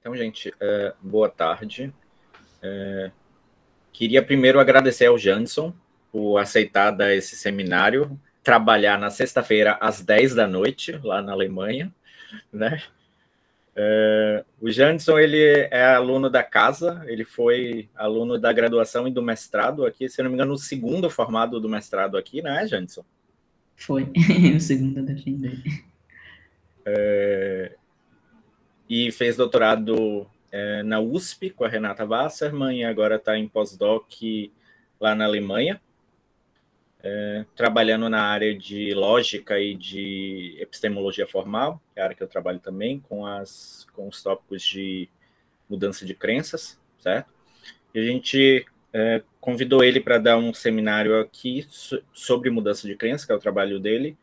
Então, gente, uh, boa tarde. Uh, queria primeiro agradecer ao Janson por aceitar dar esse seminário, trabalhar na sexta-feira às 10 da noite, lá na Alemanha, né? Uh, o Janson, ele é aluno da casa, ele foi aluno da graduação e do mestrado aqui, se não me engano, o segundo formado do mestrado aqui, não é, Janson? Foi, o segundo a defender. É, e fez doutorado é, na USP com a Renata Wassermann e agora está em pós-doc lá na Alemanha, é, trabalhando na área de lógica e de epistemologia formal, que é a área que eu trabalho também, com, as, com os tópicos de mudança de crenças, certo? E a gente é, convidou ele para dar um seminário aqui so, sobre mudança de crença, que é o trabalho dele,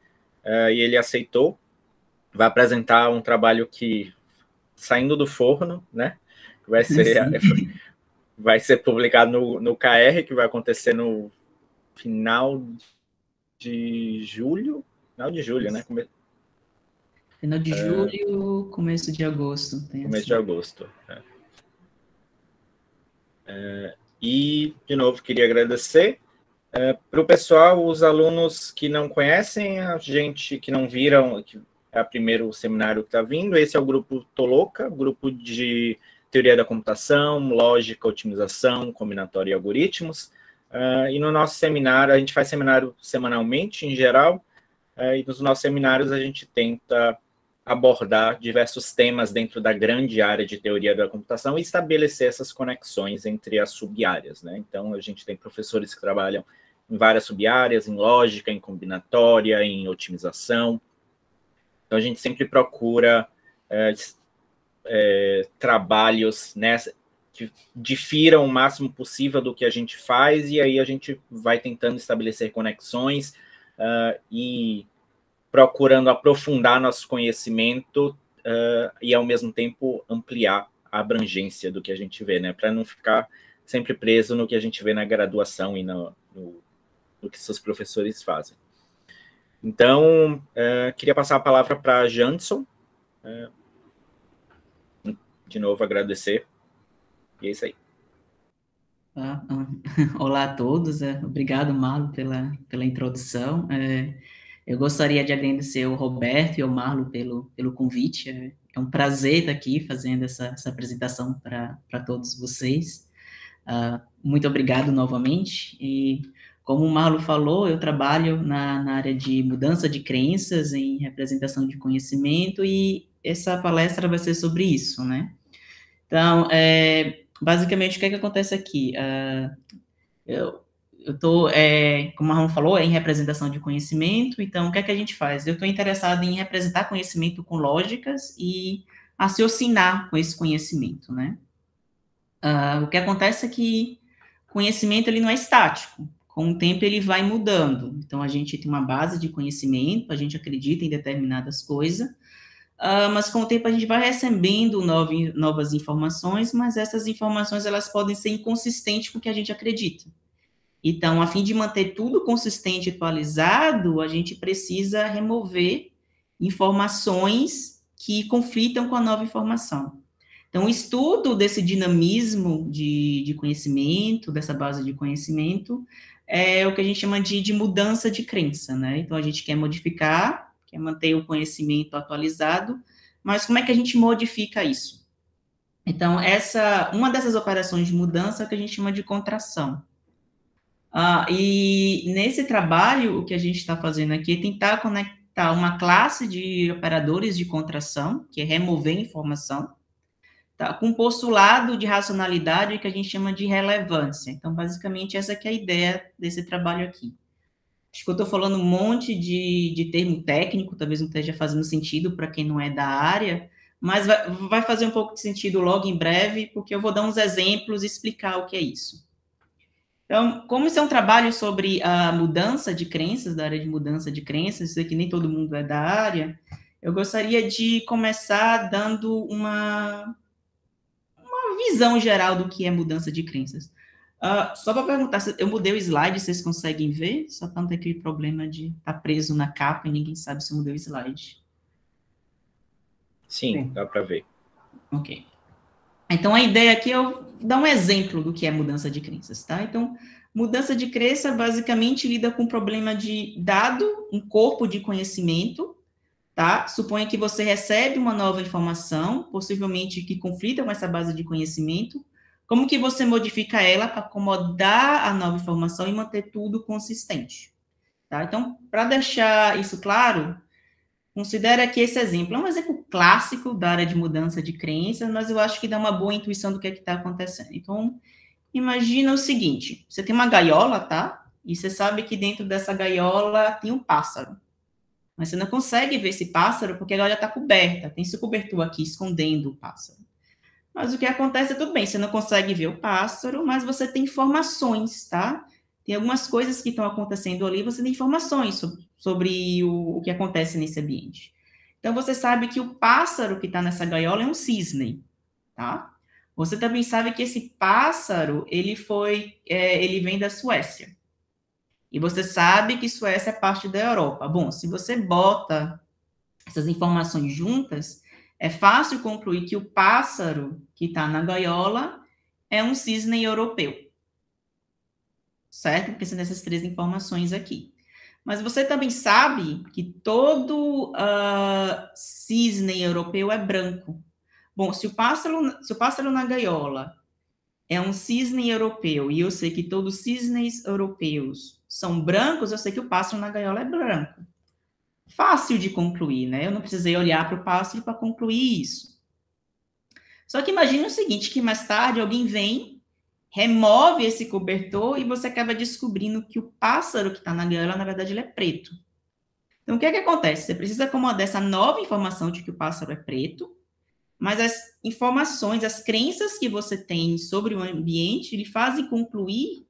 é, e ele aceitou. Vai apresentar um trabalho que saindo do forno, né? Vai ser, vai ser publicado no, no KR, que vai acontecer no final de julho. Final de julho, né? Come... Final de é. julho, começo de agosto. começo assim. de agosto. É. É, e, de novo, queria agradecer. É, Para o pessoal, os alunos que não conhecem, a gente que não viram, que é o primeiro seminário que está vindo. Esse é o grupo Toloca, grupo de teoria da computação, lógica, otimização, combinatória e algoritmos. Uh, e no nosso seminário, a gente faz seminário semanalmente, em geral, uh, e nos nossos seminários a gente tenta abordar diversos temas dentro da grande área de teoria da computação e estabelecer essas conexões entre as subáreas. Né? Então, a gente tem professores que trabalham em várias subáreas, em lógica, em combinatória, em otimização, então a gente sempre procura é, é, trabalhos nessa, né, que difiram o máximo possível do que a gente faz, e aí a gente vai tentando estabelecer conexões uh, e procurando aprofundar nosso conhecimento uh, e, ao mesmo tempo, ampliar a abrangência do que a gente vê, né? Para não ficar sempre preso no que a gente vê na graduação e no, no, no que seus professores fazem. Então, é, queria passar a palavra para Janson. É, de novo, agradecer. E é isso aí. Olá a todos. É, obrigado, Marlo, pela, pela introdução. Eu gostaria de agradecer o Roberto e o Marlo pelo, pelo convite. É um prazer estar aqui fazendo essa, essa apresentação para todos vocês. Uh, muito obrigado novamente. E como o Marlo falou, eu trabalho na, na área de mudança de crenças em representação de conhecimento e essa palestra vai ser sobre isso, né? Então, é, basicamente, o que é que acontece aqui? Uh, eu, eu tô, é, como o Marlon falou, é em representação de conhecimento, então o que é que a gente faz? Eu estou interessado em representar conhecimento com lógicas e raciocinar com esse conhecimento, né? Uh, o que acontece é que conhecimento ele não é estático com o tempo ele vai mudando. Então a gente tem uma base de conhecimento, a gente acredita em determinadas coisas, uh, mas com o tempo a gente vai recebendo nove, novas informações, mas essas informações elas podem ser inconsistentes com o que a gente acredita. Então, a fim de manter tudo consistente e atualizado, a gente precisa remover informações que conflitam com a nova informação. Então, o estudo desse dinamismo de, de conhecimento, dessa base de conhecimento, é o que a gente chama de, de mudança de crença, né? Então, a gente quer modificar, quer manter o conhecimento atualizado, mas como é que a gente modifica isso? Então, essa, uma dessas operações de mudança é o que a gente chama de contração. Ah, e nesse trabalho, o que a gente está fazendo aqui é tentar conectar uma classe de operadores de contração, que é remover informação, tá, com um postulado de racionalidade que a gente chama de relevância. Então, basicamente, essa é a ideia desse trabalho aqui. Acho que eu estou falando um monte de, de termo técnico, talvez não esteja fazendo sentido para quem não é da área, mas vai, vai fazer um pouco de sentido logo em breve, porque eu vou dar uns exemplos e explicar o que é isso. Então, como isso é um trabalho sobre a mudança de crenças, da área de mudança de crenças, isso aqui é nem todo mundo é da área, eu gostaria de começar dando uma, visão geral do que é mudança de crenças. Uh, só para perguntar, eu mudei o slide, vocês conseguem ver? Só para não ter aquele problema de estar tá preso na capa e ninguém sabe se eu mudei o slide. Sim, Sim. dá para ver. Ok. Então, a ideia aqui é eu dar um exemplo do que é mudança de crenças, tá? Então, mudança de crença basicamente lida com o problema de dado um corpo de conhecimento tá? Suponha que você recebe uma nova informação, possivelmente que conflita com essa base de conhecimento. Como que você modifica ela para acomodar a nova informação e manter tudo consistente? Tá? Então, para deixar isso claro, considera que esse exemplo é um exemplo clássico da área de mudança de crenças, mas eu acho que dá uma boa intuição do que é está acontecendo. Então, imagina o seguinte: você tem uma gaiola, tá? E você sabe que dentro dessa gaiola tem um pássaro. Mas você não consegue ver esse pássaro porque ela está coberta, tem sua cobertura aqui escondendo o pássaro. Mas o que acontece é tudo bem, você não consegue ver o pássaro, mas você tem informações, tá? Tem algumas coisas que estão acontecendo ali, você tem informações sobre, sobre o, o que acontece nesse ambiente. Então você sabe que o pássaro que está nessa gaiola é um cisne, tá? Você também sabe que esse pássaro ele foi, é, ele vem da Suécia. E você sabe que Suécia é parte da Europa. Bom, se você bota essas informações juntas, é fácil concluir que o pássaro que está na gaiola é um cisne europeu. Certo? Porque são essas três informações aqui. Mas você também sabe que todo uh, cisne europeu é branco. Bom, se o, pássaro, se o pássaro na gaiola é um cisne europeu, e eu sei que todos cisnes europeus são brancos, eu sei que o pássaro na gaiola é branco. Fácil de concluir, né? Eu não precisei olhar para o pássaro para concluir isso. Só que imagine o seguinte, que mais tarde alguém vem, remove esse cobertor e você acaba descobrindo que o pássaro que está na gaiola, na verdade, ele é preto. Então, o que é que acontece? Você precisa acomodar essa nova informação de que o pássaro é preto, mas as informações, as crenças que você tem sobre o ambiente, lhe fazem concluir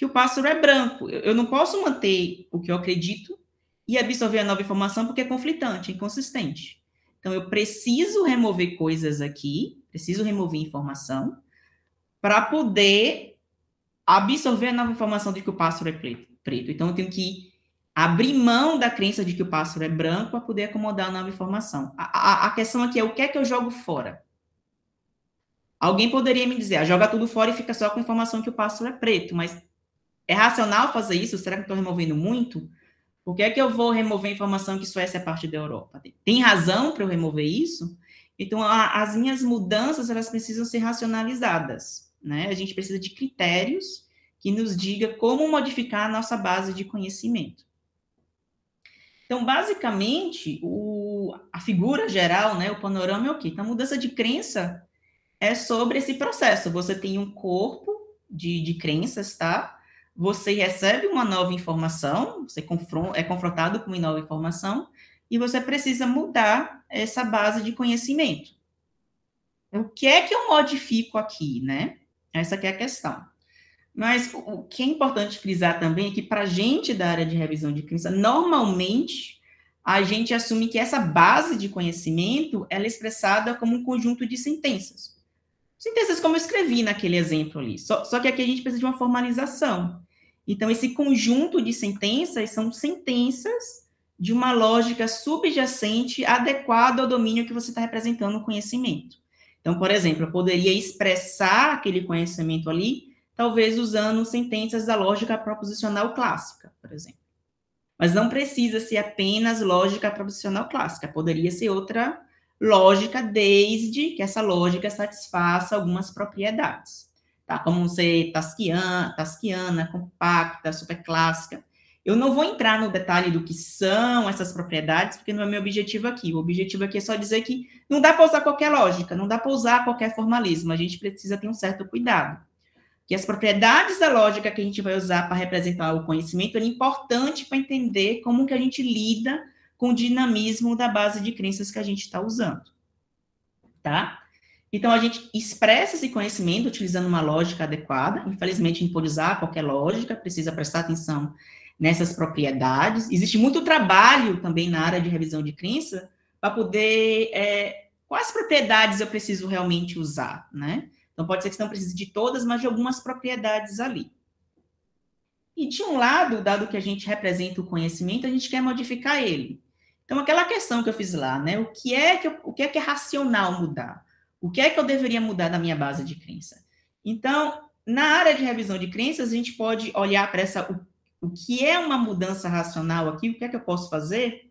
que o pássaro é branco. Eu, não posso manter o que eu acredito e absorver a nova informação porque é conflitante, é inconsistente. Então, eu preciso remover coisas aqui, preciso remover informação para poder absorver a nova informação de que o pássaro é preto. Então, eu tenho que abrir mão da crença de que o pássaro é branco para poder acomodar a nova informação. A, a, a, questão aqui é o que é que eu jogo fora? Alguém poderia me dizer, ah, joga tudo fora e fica só com a informação que o pássaro é preto, mas é racional fazer isso? Será que estou removendo muito? Por que é que eu vou remover informação que Suécia é parte da Europa? Tem razão para eu remover isso? Então, a, as minhas mudanças, elas precisam ser racionalizadas, né? A gente precisa de critérios que nos diga como modificar a nossa base de conhecimento. Então, basicamente, o, a figura geral, né, o panorama é o quê? Então, a mudança de crença é sobre esse processo. Você tem um corpo de, de crenças, tá? você recebe uma nova informação, você é confrontado com uma nova informação, e você precisa mudar essa base de conhecimento. O que é que eu modifico aqui, né? Essa é a questão. Mas o que é importante frisar também é que para a gente da área de revisão de crença, normalmente a gente assume que essa base de conhecimento ela é expressada como um conjunto de sentenças. Sentenças como eu escrevi naquele exemplo ali. Só, só que aqui a gente precisa de uma formalização. Então, esse conjunto de sentenças são sentenças de uma lógica subjacente adequada ao domínio que você está representando o conhecimento. Então, por exemplo, eu poderia expressar aquele conhecimento ali, talvez usando sentenças da lógica proposicional clássica, por exemplo. Mas não precisa ser apenas lógica proposicional clássica, poderia ser outra lógica, desde que essa lógica satisfaça algumas propriedades tá? Como ser tasquiana, tasquiana, compacta, clássica. Eu não vou entrar no detalhe do que são essas propriedades, porque não é meu objetivo aqui. O objetivo aqui é só dizer que não dá para usar qualquer lógica, não dá para usar qualquer formalismo. A gente precisa ter um certo cuidado. Que as propriedades da lógica que a gente vai usar para representar o conhecimento é importante para entender como que a gente lida com o dinamismo da base de crenças que a gente está usando, tá? Então, a gente expressa esse conhecimento utilizando uma lógica adequada. Infelizmente, a gente pode usar qualquer lógica, precisa prestar atenção nessas propriedades. Existe muito trabalho também na área de revisão de crença para poder. É, quais propriedades eu preciso realmente usar, né? Então, pode ser que você não precise de todas, mas de algumas propriedades ali. E de um lado, dado que a gente representa o conhecimento, a gente quer modificar ele. Então, aquela questão que eu fiz lá, né? O que é que, eu, o que, é, que é racional mudar? O que é que eu deveria mudar na minha base de crença? Então, na área de revisão de crenças, a gente pode olhar para essa o, o que é uma mudança racional aqui, o que é que eu posso fazer?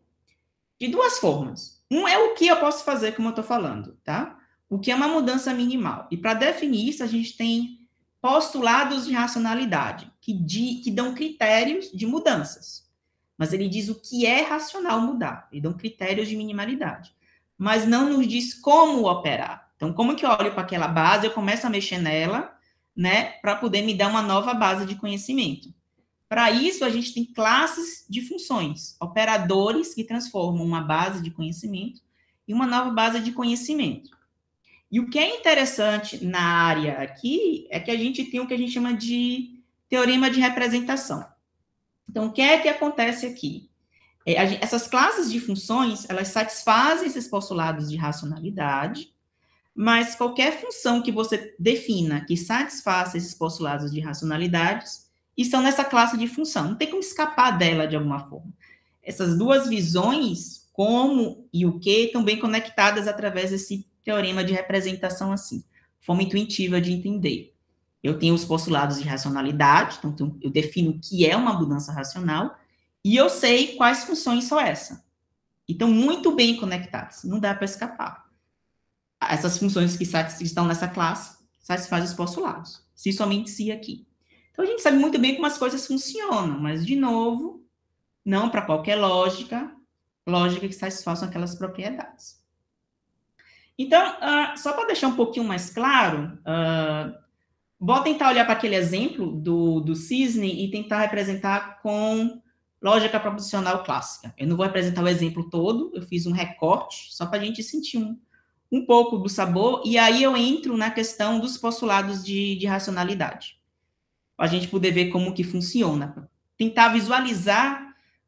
De duas formas. Um é o que eu posso fazer, como eu estou falando, tá? O que é uma mudança minimal. E para definir isso, a gente tem postulados de racionalidade, que, de, que dão critérios de mudanças. Mas ele diz o que é racional mudar, e dão critérios de minimalidade. Mas não nos diz como operar. Então, como que eu olho para aquela base, eu começo a mexer nela, né, para poder me dar uma nova base de conhecimento. Para isso, a gente tem classes de funções, operadores que transformam uma base de conhecimento em uma nova base de conhecimento. E o que é interessante na área aqui é que a gente tem o que a gente chama de teorema de representação. Então, o que é que acontece aqui? É, a, essas classes de funções, elas satisfazem esses postulados de racionalidade, mas qualquer função que você defina que satisfaça esses postulados de racionalidades estão nessa classe de função. Não tem como escapar dela de alguma forma. Essas duas visões, como e o que, estão bem conectadas através desse teorema de representação assim, forma intuitiva de entender. Eu tenho os postulados de racionalidade, então, então eu defino o que é uma mudança racional e eu sei quais funções são essa. Então, muito bem conectadas, não dá para escapar essas funções que estão nessa classe satisfazem os postulados, se somente se aqui. Então, a gente sabe muito bem como as coisas funcionam, mas, de novo, não para qualquer lógica, lógica que satisfaçam aquelas propriedades. Então, uh, só para deixar um pouquinho mais claro, uh, ah, vou tentar olhar para aquele exemplo do, do cisne e tentar representar com lógica proposicional clássica. Eu não vou representar o exemplo todo, eu fiz um recorte só para a gente sentir um, um pouco do sabor, e aí eu entro na questão dos postulados de, de racionalidade. A gente poder ver como que funciona, tentar visualizar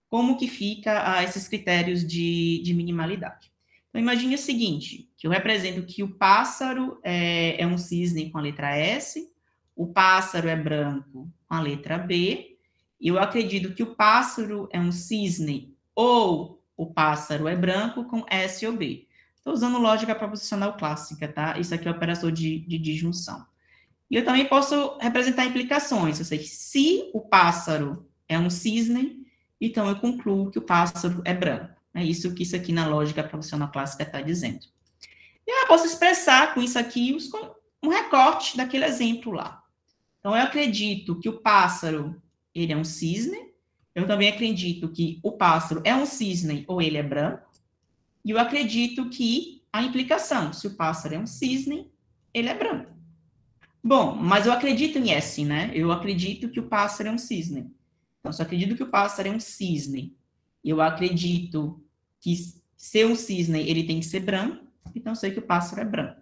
como que fica ah, esses critérios de, de minimalidade. Então, imagine o seguinte, que eu represento que o pássaro é, é um cisne com a letra S, o pássaro é branco com a letra B, e eu acredito que o pássaro é um cisne ou o pássaro é branco com S ou B. Estou usando lógica proposicional clássica, tá? Isso aqui é o operador de, de disjunção. E eu também posso representar implicações, ou seja, se o pássaro é um cisne, então eu concluo que o pássaro é branco. É isso que isso aqui na lógica proposicional clássica está dizendo. E eu posso expressar com isso aqui um recorte daquele exemplo lá. Então, eu acredito que o pássaro, ele é um cisne, eu também acredito que o pássaro é um cisne ou ele é branco, e eu acredito que a implicação, se o pássaro é um cisne, ele é branco. Bom, mas eu acredito em S, né? Eu acredito que o pássaro é um cisne. Então, se eu acredito que o pássaro é um cisne, eu acredito que ser um cisne, ele tem que ser branco, então sei que o pássaro é branco.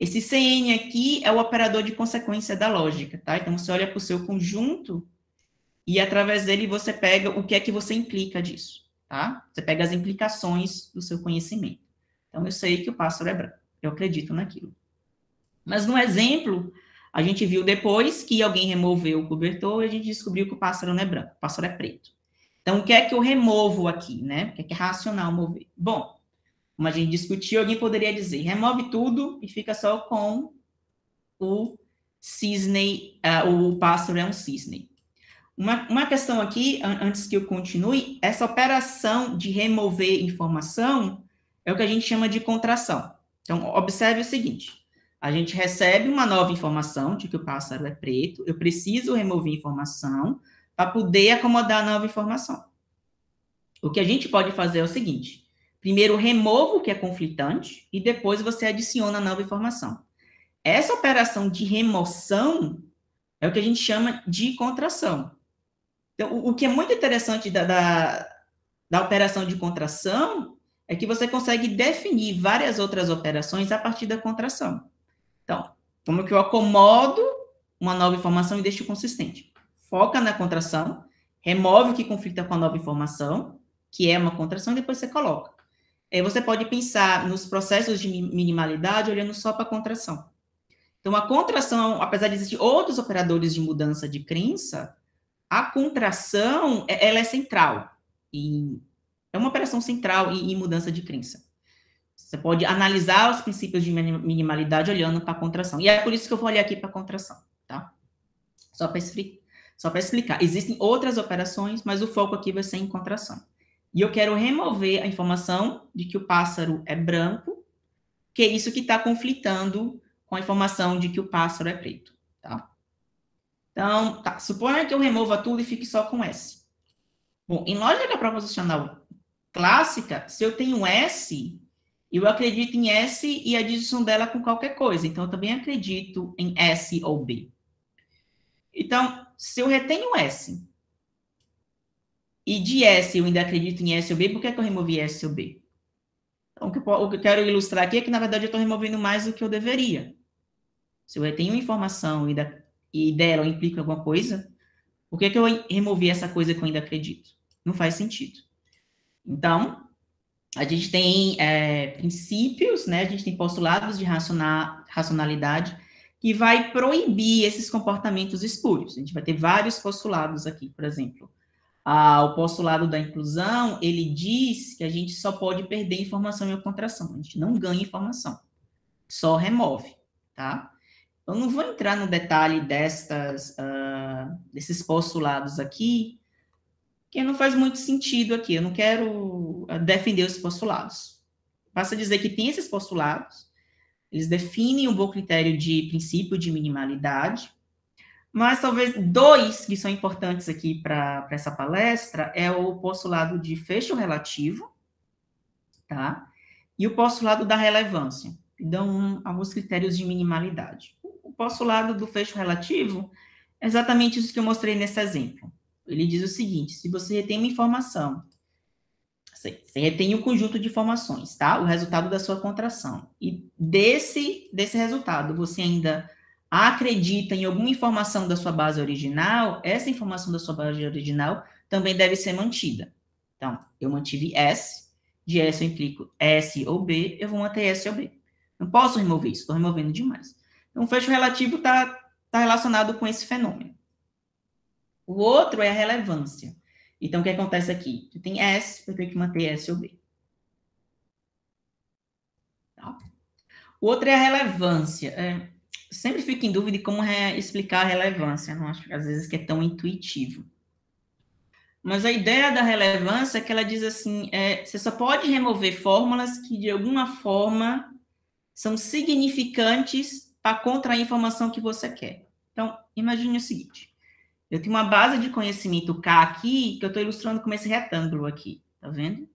Esse CN aqui é o operador de consequência da lógica, tá? Então, você olha para o seu conjunto e, através dele, você pega o que é que você implica disso tá? Você pega as implicações do seu conhecimento. Então, eu sei que o pássaro é branco, eu acredito naquilo. Mas no exemplo, a gente viu depois que alguém removeu o cobertor e a gente descobriu que o pássaro não é branco, o pássaro é preto. Então, o que é que eu removo aqui, né? O que é, que é racional mover? Bom, como a gente discutiu, alguém poderia dizer, remove tudo e fica só com o cisne, uh, o pássaro é um cisne. Uma, uma questão aqui, antes que eu continue, essa operação de remover informação é o que a gente chama de contração. Então, observe o seguinte: a gente recebe uma nova informação de que o pássaro é preto, eu preciso remover informação para poder acomodar a nova informação. O que a gente pode fazer é o seguinte: primeiro removo o que é conflitante e depois você adiciona a nova informação. Essa operação de remoção é o que a gente chama de contração. Então, o, o que é muito interessante da, da, da operação de contração é que você consegue definir várias outras operações a partir da contração. Então, como que eu acomodo uma nova informação e deixo consistente? Foca na contração, remove o que conflita com a nova informação, que é uma contração, e depois você coloca. Aí você pode pensar nos processos de minimalidade olhando só para a contração. Então, a contração, apesar de existir outros operadores de mudança de crença, a contração é, ela é central é uma operação central em, em mudança de crença. Você pode analisar os princípios de minimalidade olhando para a contração. E é por isso que eu vou olhar aqui para a contração, tá? Só para explicar. Só para explicar, existem outras operações, mas o foco aqui vai ser em contração. E eu quero remover a informação de que o pássaro é branco, que é isso que está conflitando com a informação de que o pássaro é preto, tá? Então, tá, suponha que eu remova tudo e fique só com S. Bom, em lógica proposicional clássica, se eu tenho S, eu acredito em S e a adição dela com qualquer coisa. Então, eu também acredito em S ou B. Então, se eu retenho S, e de S eu ainda acredito em S ou B, por que, é que eu removi S ou B? Então, o que, eu, o que eu quero ilustrar aqui é que, na verdade, eu estou removendo mais do que eu deveria. Se eu retenho informação e ainda e dela implica alguma coisa, por que, é que eu removi essa coisa que eu ainda acredito? Não faz sentido. Então, a gente tem é, princípios, né? A gente tem postulados de racionalidade que vai proibir esses comportamentos espúrios. A gente vai ter vários postulados aqui, por exemplo. Ah, o postulado da inclusão, ele diz que a gente só pode perder informação em contração, a gente não ganha informação, só remove, tá? Eu então, não vou entrar no detalhe destas, uh, desses postulados aqui, que não faz muito sentido aqui. Eu não quero ah, defender os postulados. Basta dizer que tem esses postulados, eles definem um bom critério de princípio de minimalidade, mas talvez dois que são importantes aqui para essa palestra é o postulado de fecho relativo, tá? E o postulado da relevância, que dão um, alguns critérios de minimalidade postulado do fecho relativo é exatamente isso que eu mostrei nesse exemplo. Ele diz o seguinte: se você retém uma informação, você retém um conjunto de informações, tá? O resultado da sua contração. E desse, desse resultado, você ainda acredita em alguma informação da sua base original, essa informação da sua base original também deve ser mantida. Então, eu mantive S, de S eu implico S ou B, eu vou manter S ou B. Não posso remover isso, estou removendo demais. Então, o fecho relativo está tá relacionado com esse fenômeno. O outro é a relevância. Então, o que acontece aqui? Eu tenho S, eu tenho que manter S ou B. Tá? O outro é a relevância. É, sempre fico em dúvida de como explicar a relevância. Não acho que às vezes que é tão intuitivo. Mas a ideia da relevância é que ela diz assim, é, você só pode remover fórmulas que de alguma forma são significantes para contrair a informação que você quer. Então, imagine o seguinte: eu tenho uma base de conhecimento K aqui, que eu estou ilustrando com esse retângulo aqui, tá vendo?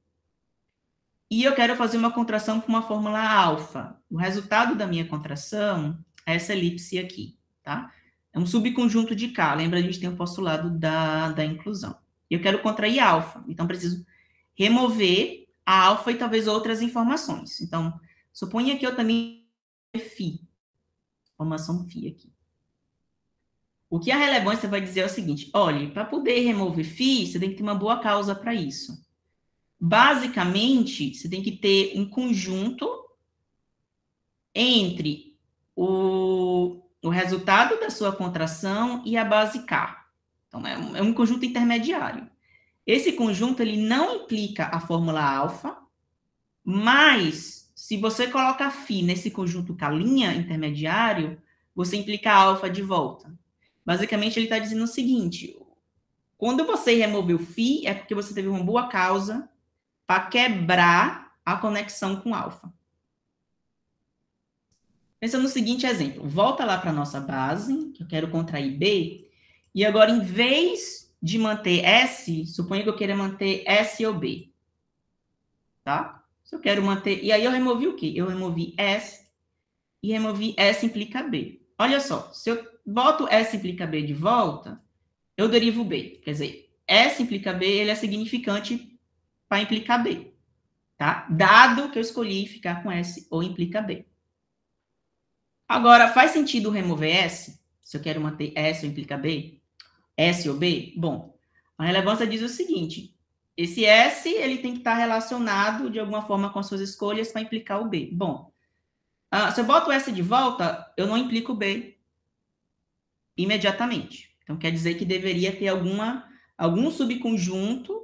E eu quero fazer uma contração com uma fórmula alfa. O resultado da minha contração é essa elipse aqui, tá? É um subconjunto de K. Lembra, a gente tem o postulado da, da inclusão. Eu quero contrair alfa, então preciso remover a alfa e talvez outras informações. Então, suponha que eu também φ formação FI aqui. O que a relevância vai dizer é o seguinte: olha, para poder remover FI, você tem que ter uma boa causa para isso. Basicamente, você tem que ter um conjunto entre o, o resultado da sua contração e a base K. Então, é um, é um conjunto intermediário. Esse conjunto ele não implica a fórmula alfa, mas se você coloca Φ nesse conjunto linha intermediário, você implica alfa de volta. Basicamente, ele está dizendo o seguinte: quando você removeu Φ, é porque você teve uma boa causa para quebrar a conexão com alfa. Pensa no seguinte exemplo: volta lá para a nossa base, que eu quero contrair B, e agora, em vez de manter S, suponha que eu queira manter S ou B. Tá? Se eu quero manter. E aí eu removi o quê? Eu removi S e removi S implica B. Olha só, se eu boto S implica B de volta, eu derivo B. Quer dizer, S implica B, ele é significante para implicar B. Tá? Dado que eu escolhi ficar com S ou implica B. Agora, faz sentido remover S? Se eu quero manter S ou implica B? S ou B? Bom, a relevância diz o seguinte, esse S ele tem que estar tá relacionado de alguma forma com as suas escolhas para implicar o B. Bom, ah, se eu boto o S de volta, eu não implico o B imediatamente. Então quer dizer que deveria ter alguma algum subconjunto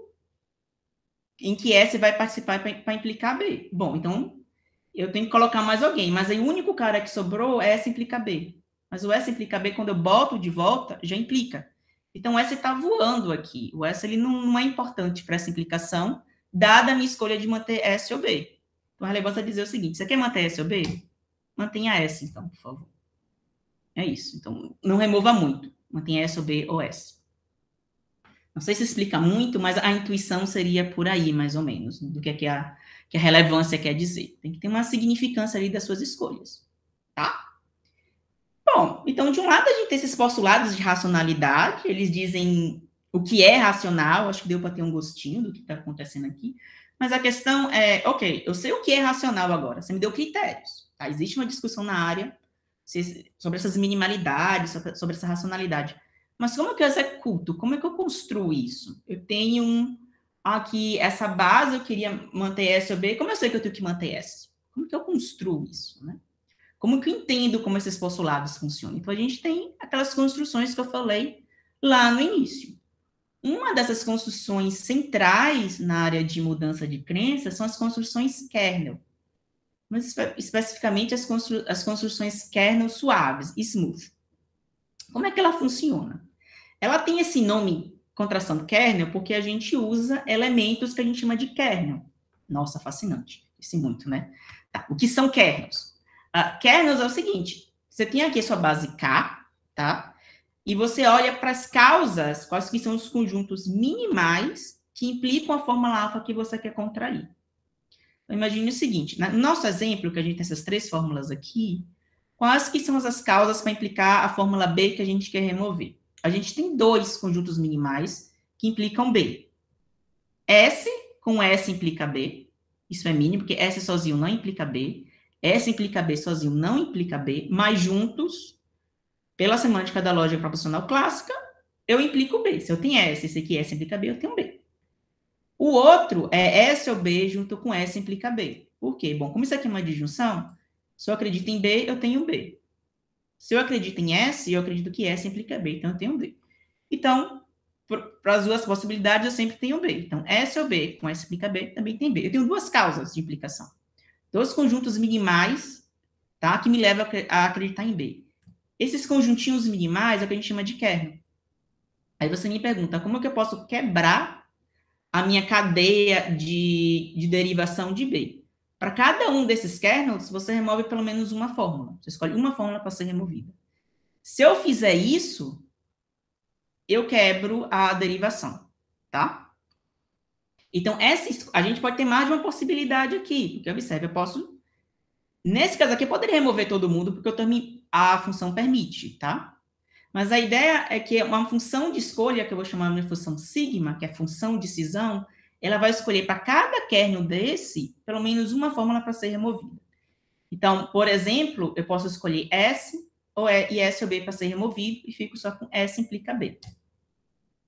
em que S vai participar para implicar B. Bom, então eu tenho que colocar mais alguém, mas aí o único cara que sobrou é S implica B. Mas o S implica B, quando eu boto de volta, já implica. Então, o S está voando aqui. O S ele não, não é importante para essa implicação, dada a minha escolha de manter S ou B. Então, a relevância é dizer o seguinte: você quer manter S ou B? Mantenha S, então, por favor. É isso. Então, não remova muito. Mantenha S ou B ou S. Não sei se explica muito, mas a intuição seria por aí, mais ou menos, do que, é que, a, que a relevância quer dizer. Tem que ter uma significância ali das suas escolhas, tá? Bom, então, de um lado, a gente tem esses postulados de racionalidade, eles dizem o que é racional, acho que deu para ter um gostinho do que está acontecendo aqui, mas a questão é, ok, eu sei o que é racional agora, você me deu critérios, tá? Existe uma discussão na área sobre essas minimalidades, sobre essa racionalidade, mas como é que eu executo? Como é que eu construo isso? Eu tenho um, aqui essa base, eu queria manter S ou B, como eu sei que eu tenho que manter S? Como é que eu construo isso, né? Como que eu entendo como esses postulados funcionam? Então, a gente tem aquelas construções que eu falei lá no início. Uma dessas construções centrais na área de mudança de crença são as construções kernel, mas especificamente as, constru as construções kernel suaves, smooth. Como é que ela funciona? Ela tem esse nome, contração kernel, porque a gente usa elementos que a gente chama de kernel. Nossa, fascinante. Isso muito, né? Tá, o que são kernels? Uh, kernels é o seguinte: você tem aqui a sua base K, tá? E você olha para as causas, quais que são os conjuntos minimais que implicam a fórmula alfa que você quer contrair. Então, imagine o seguinte: no nosso exemplo, que a gente tem essas três fórmulas aqui, quais que são as causas para implicar a fórmula B que a gente quer remover? A gente tem dois conjuntos minimais que implicam B. S com S implica B, isso é mínimo, porque S sozinho não implica B. S implica B sozinho não implica B, mas juntos, pela semântica da lógica proporcional clássica, eu implico B. Se eu tenho S, esse aqui S implica B, eu tenho B. O outro é S ou B junto com S implica B. Por quê? Bom, como isso aqui é uma disjunção, se eu acredito em B, eu tenho B. Se eu acredito em S, eu acredito que S implica B, então eu tenho B. Então, para as duas possibilidades, eu sempre tenho B. Então, S ou B com S implica B também tem B. Eu tenho duas causas de implicação. Dois conjuntos minimais, tá? Que me levam a acreditar em B. Esses conjuntinhos minimais é o que a gente chama de kernel. Aí você me pergunta, como é que eu posso quebrar a minha cadeia de, de derivação de B? Para cada um desses kernels, você remove pelo menos uma fórmula. Você escolhe uma fórmula para ser removida. Se eu fizer isso, eu quebro a derivação, tá? Então, essa, a gente pode ter mais de uma possibilidade aqui. Porque, observe, eu posso... Nesse caso aqui, eu poderia remover todo mundo, porque eu também, a função permite, tá? Mas a ideia é que uma função de escolha, que eu vou chamar de função sigma, que é função de decisão, ela vai escolher para cada kernel desse, pelo menos uma fórmula para ser removida. Então, por exemplo, eu posso escolher S ou e, e S ou B para ser removido, e fico só com S implica B.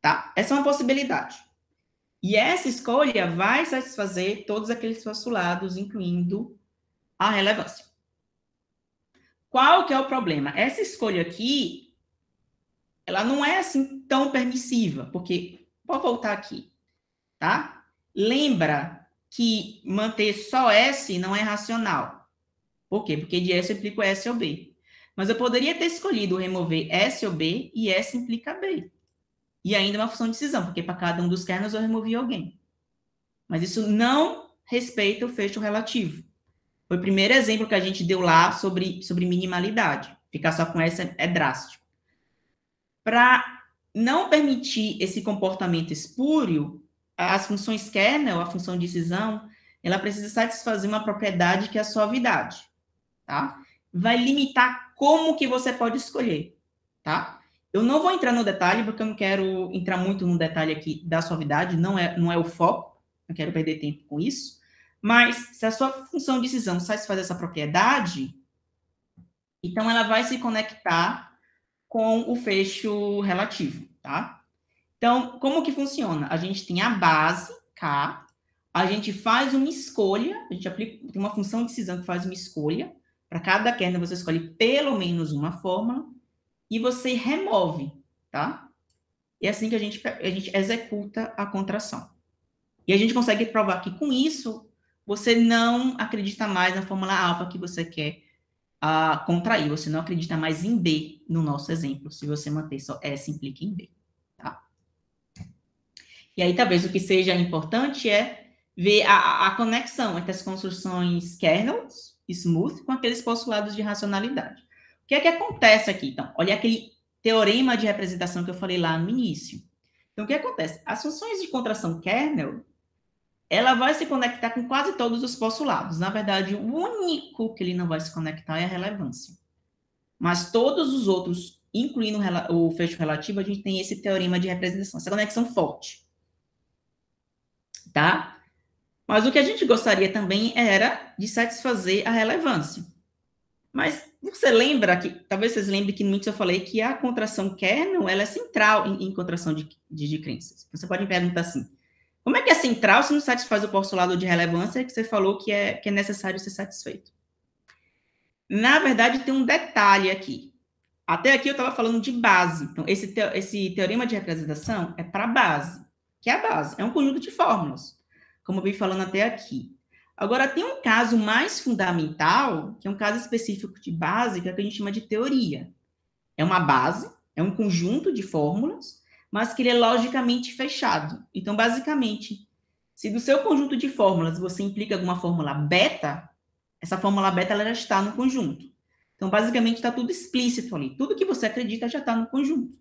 Tá? Essa é uma possibilidade. E essa escolha vai satisfazer todos aqueles postulados, incluindo a relevância. Qual que é o problema? Essa escolha aqui, ela não é assim tão permissiva, porque, vou voltar aqui, tá? Lembra que manter só S não é racional. Por quê? Porque de S eu implico S ou B. Mas eu poderia ter escolhido remover S ou B e S implica B. E ainda é uma função de decisão, porque para cada um dos kernels eu removi alguém. Mas isso não respeita o fecho relativo. Foi o primeiro exemplo que a gente deu lá sobre, sobre minimalidade. Ficar só com essa é drástico. Para não permitir esse comportamento espúrio, as funções kernel, a função de decisão, ela precisa satisfazer uma propriedade que é a suavidade, tá? Vai limitar como que você pode escolher, tá? Eu não vou entrar no detalhe, porque eu não quero entrar muito no detalhe aqui da suavidade, não é, não é o foco, não quero perder tempo com isso. Mas se a sua função de decisão satisfaz essa propriedade, então ela vai se conectar com o fecho relativo, tá? Então, como que funciona? A gente tem a base, K, a gente faz uma escolha, a gente aplica, tem uma função de decisão que faz uma escolha, para cada kernel você escolhe pelo menos uma fórmula, e você remove, tá? E é assim que a gente, a gente executa a contração. E a gente consegue provar que com isso você não acredita mais na fórmula alfa que você quer a contrair, você não acredita mais em B no nosso exemplo, se você manter só S implica em B, tá? E aí talvez o que seja importante é ver a, a conexão entre as construções kernels, smooth, com aqueles postulados de racionalidade que é que acontece aqui? Então, olha aquele teorema de representação que eu falei lá no início. Então, o que acontece? As funções de contração kernel, ela vai se conectar com quase todos os postulados. Na verdade, o único que ele não vai se conectar é a relevância. Mas todos os outros, incluindo o fecho relativo, a gente tem esse teorema de representação, essa conexão forte. Tá? Mas o que a gente gostaria também era de satisfazer a relevância. Mas você lembra que, talvez vocês lembrem que muito eu falei que a contração kernel, ela é central em, em contração de, de, de, crenças. Você pode me perguntar assim, como é que é central se não satisfaz o postulado de relevância que você falou que é, que é necessário ser satisfeito? Na verdade, tem um detalhe aqui. Até aqui eu estava falando de base. Então, esse, te, esse teorema de representação é para base, que é a base, é um conjunto de fórmulas, como eu vim falando até aqui. Agora, tem um caso mais fundamental, que é um caso específico de base, que é o que a gente chama de teoria. É uma base, é um conjunto de fórmulas, mas que ele é logicamente fechado. Então, basicamente, se do seu conjunto de fórmulas você implica alguma fórmula beta, essa fórmula beta ela já está no conjunto. Então, basicamente, está tudo explícito ali. Tudo que você acredita já está no conjunto.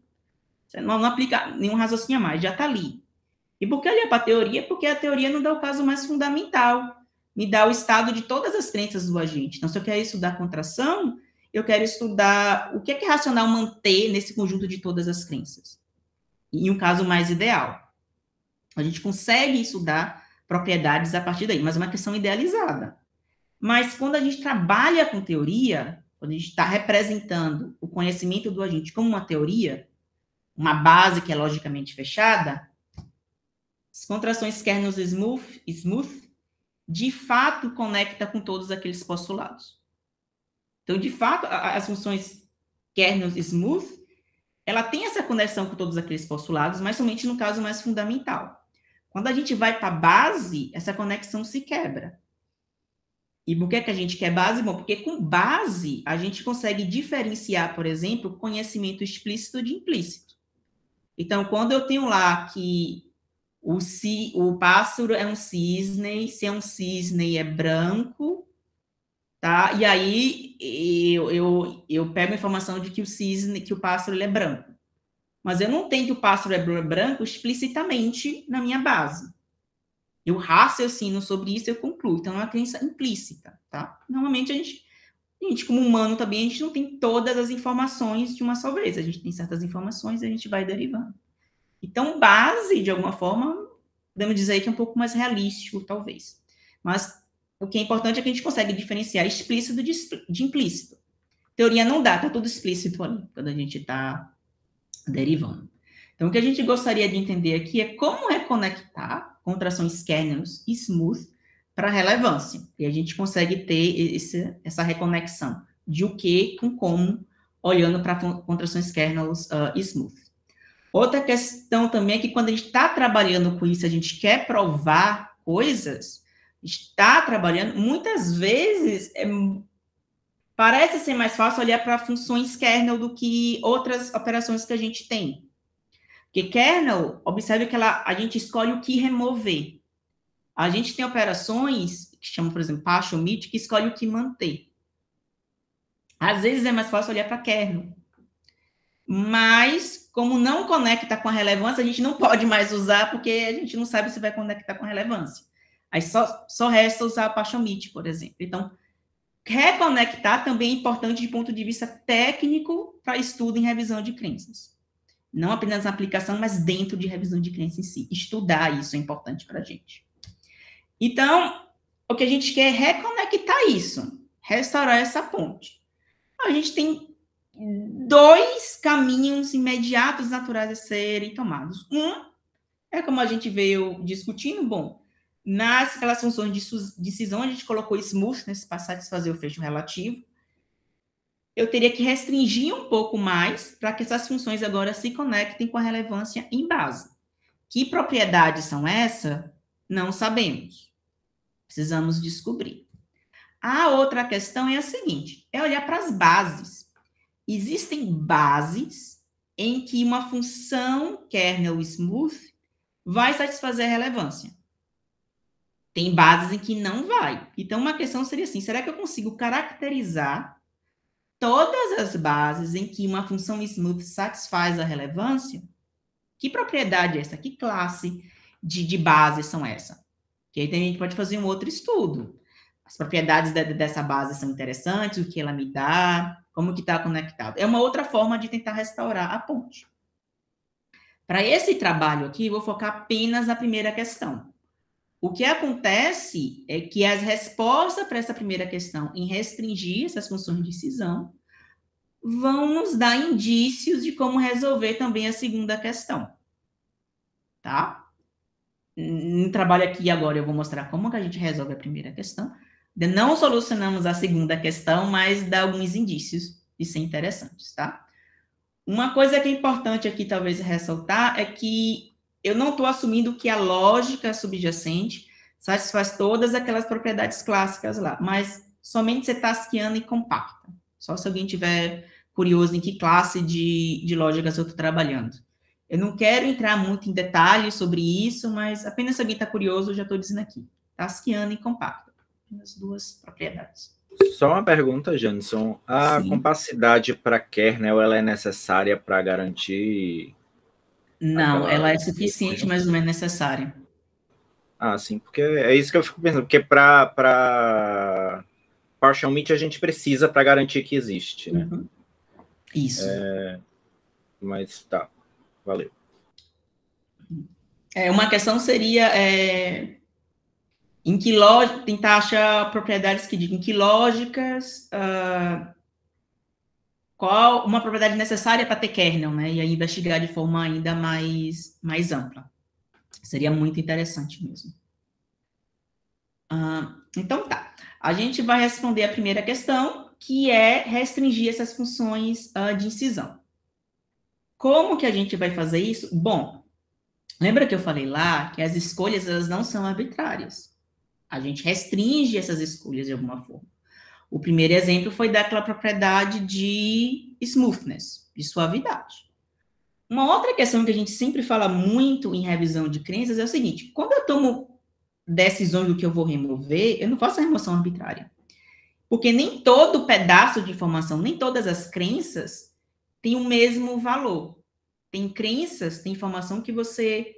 Você não, não aplica nenhum raciocínio a mais, já está ali. E por que ali é para a teoria? Porque a teoria não dá o caso mais fundamental, me dá o estado de todas as crenças do agente. Então, se eu quero estudar contração, eu quero estudar o que é, que é racional manter nesse conjunto de todas as crenças. Em um caso mais ideal. A gente consegue estudar propriedades a partir daí, mas é uma questão idealizada. Mas quando a gente trabalha com teoria, quando a gente está representando o conhecimento do agente como uma teoria, uma base que é logicamente fechada, as contrações Kernels-Smooth de fato conecta com todos aqueles postulados. Então, de fato, as funções kernel e smooth, ela tem essa conexão com todos aqueles postulados, mas somente no caso mais fundamental. Quando a gente vai para a base, essa conexão se quebra. E por que, que a gente quer base? Bom, porque com base a gente consegue diferenciar, por exemplo, conhecimento explícito de implícito. Então, quando eu tenho lá que o, ci, o pássaro é um cisne, se é um cisne é branco, tá? E aí eu, eu, eu pego a informação de que o cisne, que o pássaro é branco. Mas eu não tenho que o pássaro é branco explicitamente na minha base. Eu raciocino sobre isso, eu concluo. Então, é uma crença implícita, tá? Normalmente, a gente, a gente, como humano também, a gente não tem todas as informações de uma só vez. A gente tem certas informações e a gente vai derivando. Então, base, de alguma forma, podemos dizer que é um pouco mais realístico, talvez. Mas o que é importante é que a gente consegue diferenciar explícito de, de implícito. Teoria não dá, tá tudo explícito ali, quando a gente está derivando. Então, o que a gente gostaria de entender aqui é como reconectar é contrações kernels e smooth para relevância. E a gente consegue ter esse, essa reconexão de o que com como, olhando para contrações kernels uh, ah, e smooth. Outra questão também é que quando a gente está trabalhando com isso, a gente quer provar coisas, está trabalhando, muitas vezes é, parece ser mais fácil olhar para funções kernel do que outras operações que a gente tem. Porque kernel, observe que ela, a gente escolhe o que remover. A gente tem operações que chamam, por exemplo, patch ou meet, que escolhe o que manter. Às vezes é mais fácil olhar para kernel. Mas como não conecta com a relevância, a gente não pode mais usar, porque a gente não sabe se vai conectar com a relevância. Aí só, só resta usar a Pachomite, por exemplo. Então, reconectar também é importante de ponto de vista técnico para estudo em revisão de crenças. Não apenas na aplicação, mas dentro de revisão de crença em si. Estudar isso é importante para a gente. Então, o que a gente quer é reconectar isso, restaurar essa ponte. A gente tem dois caminhos imediatos naturais a serem tomados. Um é como a gente veio discutindo, bom, nas aquelas funções de decisão, a gente colocou smoothness né, para satisfazer o fecho relativo. Eu teria que restringir um pouco mais para que essas funções agora se conectem com a relevância em base. Que propriedades são essa? Não sabemos. Precisamos descobrir. A outra questão é a seguinte: é olhar para as bases existem bases em que uma função kernel smooth vai satisfazer a relevância. Tem bases em que não vai. Então, uma questão seria assim: será que eu consigo caracterizar todas as bases em que uma função smooth satisfaz a relevância? Que propriedade é essa? Que classe de, de bases são essa? Que aí a gente pode fazer um outro estudo. As propriedades de, dessa base são interessantes, o que ela me dá, como que está conectado. É uma outra forma de tentar restaurar a ponte. Para esse trabalho aqui, vou focar apenas na primeira questão. O que acontece é que as respostas para essa primeira questão, em restringir essas funções de cisão, vão nos dar indícios de como resolver também a segunda questão. Tá? No trabalho aqui agora eu vou mostrar como que a gente resolve a primeira questão. Não solucionamos a segunda questão, mas dá alguns indícios de ser interessantes, tá? Uma coisa que é importante aqui, talvez, ressaltar é que eu não estou assumindo que a lógica subjacente satisfaz todas aquelas propriedades clássicas lá, mas somente cetasquiana tá e compacta. Só se alguém tiver curioso em que classe de, de lógicas eu estou trabalhando. Eu não quero entrar muito em detalhes sobre isso, mas apenas se alguém está curioso, eu já estou dizendo aqui. Tasquiana tá e compacta nas duas propriedades. Só uma pergunta, Janison. A Sim. compacidade para kernel né, ela é necessária para garantir? Não, aquela... ela é suficiente, mas não é necessária. Ah, sim, porque é isso que eu fico pensando, porque para parcialmente a gente precisa para garantir que existe, né? Uhum. Isso. É... Mas tá, valeu. É, uma questão seria é, em que lógica, tentar achar propriedades que digam em que lógicas, uh, qual uma propriedade necessária para ter kernel, né? E aí investigar de forma ainda mais, mais ampla. Seria muito interessante mesmo. Uh, então tá. A gente vai responder a primeira questão, que é restringir essas funções uh, de incisão. Como que a gente vai fazer isso? Bom, lembra que eu falei lá que as escolhas elas não são arbitrárias. A gente restringe essas escolhas de alguma forma. O primeiro exemplo foi daquela propriedade de smoothness, de suavidade. Uma outra questão que a gente sempre fala muito em revisão de crenças é o seguinte: quando eu tomo decisões do que eu vou remover, eu não faço a remoção arbitrária. Porque nem todo pedaço de informação, nem todas as crenças têm o mesmo valor. Tem crenças, tem informação que você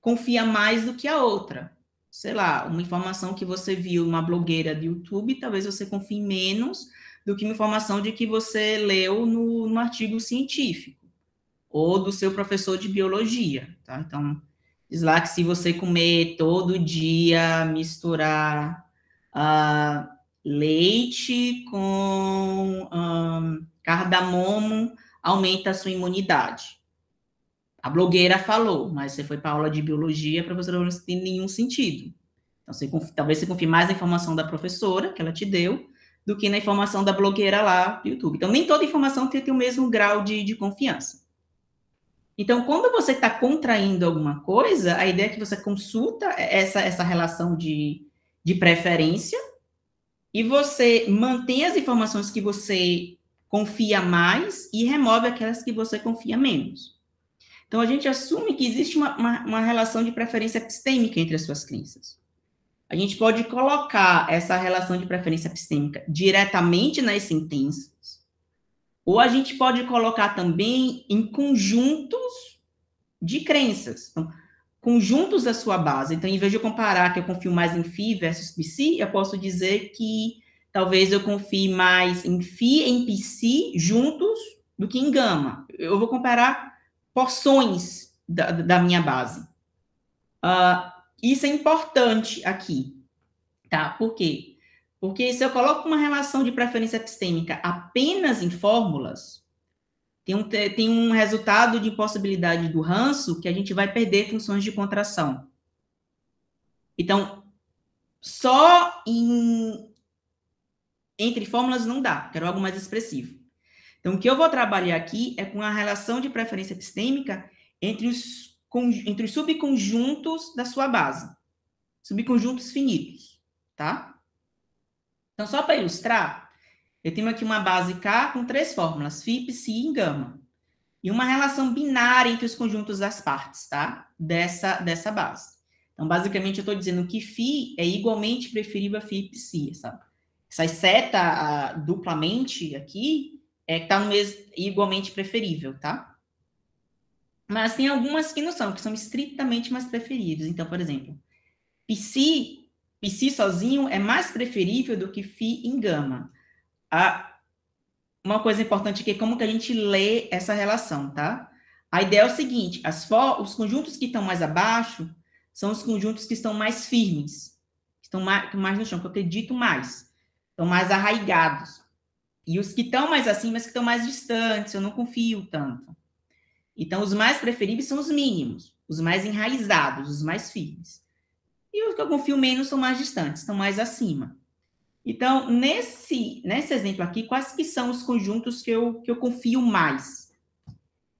confia mais do que a outra sei lá, uma informação que você viu uma blogueira de YouTube, talvez você confie menos do que uma informação de que você leu no, no artigo científico ou do seu professor de biologia, tá? Então, diz lá que se você comer todo dia, misturar uh, leite com cardamomo, aumenta a sua imunidade. A blogueira falou, mas você foi para aula de biologia, a professora não tem nenhum sentido. Então, você, talvez você confie mais na informação da professora, que ela te deu, do que na informação da blogueira lá do YouTube. Então, nem toda informação tem, tem o mesmo grau de, de confiança. Então, quando você está contraindo alguma coisa, a ideia é que você consulta é essa, essa relação de, de preferência e você mantém as informações que você confia mais e remove aquelas que você confia menos. Então, a gente assume que existe uma, uma, uma relação de preferência epistêmica entre as suas crenças. A gente pode colocar essa relação de preferência epistêmica diretamente nas sentenças, ou a gente pode colocar também em conjuntos de crenças. Então, conjuntos da sua base. Então, em vez de eu comparar que eu confio mais em FI versus PC, eu posso dizer que talvez eu confie mais em FI e em PC juntos do que em gama. Eu vou comparar porções da, da minha base. Uh, isso é importante aqui, tá? Por quê? Porque se eu coloco uma relação de preferência epistêmica apenas em fórmulas, tem um, tem um resultado de impossibilidade do ranço que a gente vai perder funções de contração. Então, só em, entre fórmulas não dá, quero algo mais expressivo. Então, o que eu vou trabalhar aqui é com a relação de preferência epistêmica entre os, entre os subconjuntos da sua base, subconjuntos finitos, tá? Então, só para ilustrar, eu tenho aqui uma base K com três fórmulas, FIP, Si e gama, e uma relação binária entre os conjuntos das partes, tá? Dessa, dessa base. Então, basicamente, eu estou dizendo que Φ é igualmente preferível a Φ e Psi, sabe? Essa seta a, duplamente aqui, é, que está no igualmente preferível, tá? Mas tem algumas que não são, que são estritamente mais preferíveis. Então, por exemplo, Psi, Psi sozinho é mais preferível do que Fi em gama. A, uma coisa importante aqui é como que a gente lê essa relação, tá? A ideia é o seguinte, as for, os conjuntos que estão mais abaixo são os conjuntos que estão mais firmes, que estão mais, mais no chão, que eu acredito mais, estão mais arraigados. E os que estão mais acima, que estão mais distantes, eu não confio tanto. Então, os mais preferíveis são os mínimos, os mais enraizados, os mais firmes. E os que eu confio menos são mais distantes, estão mais acima. Então, nesse, nesse exemplo aqui, quais que são os conjuntos que eu, que eu confio mais?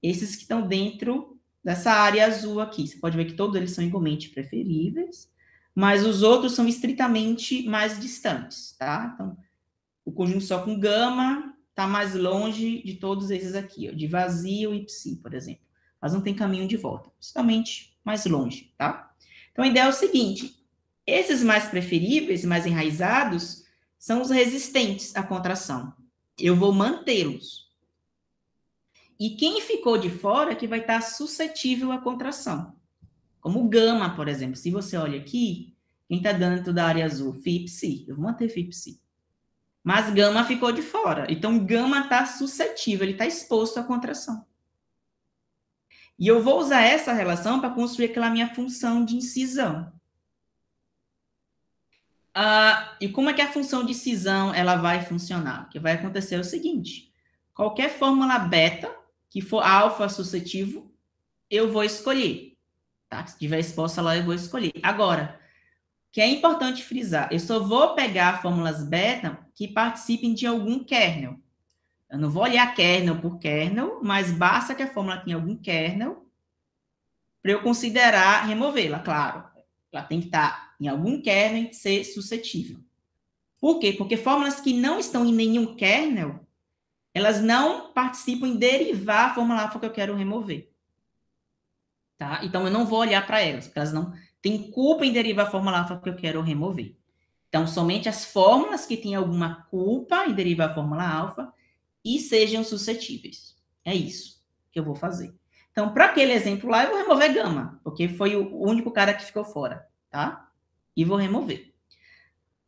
Esses que estão dentro dessa área azul aqui. Você pode ver que todos eles são igualmente preferíveis, mas os outros são estritamente mais distantes, tá? Então, o conjunto só com gama está mais longe de todos esses aqui, ó, de vazio e psi, por exemplo. Mas não tem caminho de volta, justamente mais longe, tá? Então, a ideia é o seguinte, esses mais preferíveis, mais enraizados, são os resistentes à contração. Eu vou mantê-los. E quem ficou de fora é que vai estar tá suscetível à contração. Como o gama, por exemplo. Se você olha aqui, quem está dentro da área azul? FIPSI. Eu vou manter FIPSI. Mas gama ficou de fora. Então, gama está suscetível, ele está exposto à contração. E eu vou usar essa relação para construir aquela minha função de incisão. Ah, e como é que a função de incisão ela vai funcionar? O Que vai acontecer é o seguinte: qualquer fórmula beta que for alfa suscetível, eu vou escolher. Tá? Se tiver exposta lá, eu vou escolher. Agora, que é importante frisar, eu só vou pegar fórmulas beta que participem de algum kernel. Eu não vou olhar kernel por kernel, mas basta que a fórmula tenha algum kernel para eu considerar removê-la, claro. Ela tem que estar em algum kernel e ser suscetível. Por quê? Porque fórmulas que não estão em nenhum kernel, elas não participam em derivar a fórmula alfa que eu quero remover. Tá? Então, eu não vou olhar para elas, porque elas não têm culpa em derivar a fórmula alfa que eu quero remover. Então, somente as fórmulas que têm alguma culpa e derivar a fórmula alfa e sejam suscetíveis. É isso que eu vou fazer. Então, para aquele exemplo lá, eu vou remover gama, porque foi o único cara que ficou fora, tá? E vou remover.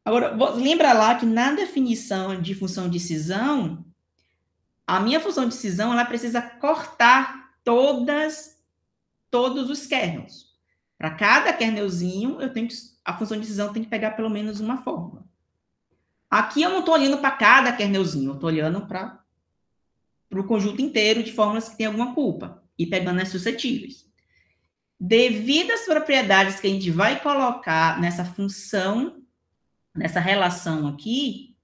Agora, lembra lá que na definição de função de cisão, a minha função de cisão, ela precisa cortar todas, todos os kernels. Para cada kernelzinho, eu tenho que a função de decisão tem que pegar pelo menos uma fórmula. Aqui eu não estou olhando para cada kernelzinho, eu estou olhando para o conjunto inteiro de fórmulas que tem alguma culpa e pegando as suscetíveis. Devido às propriedades que a gente vai colocar nessa função, nessa relação aqui,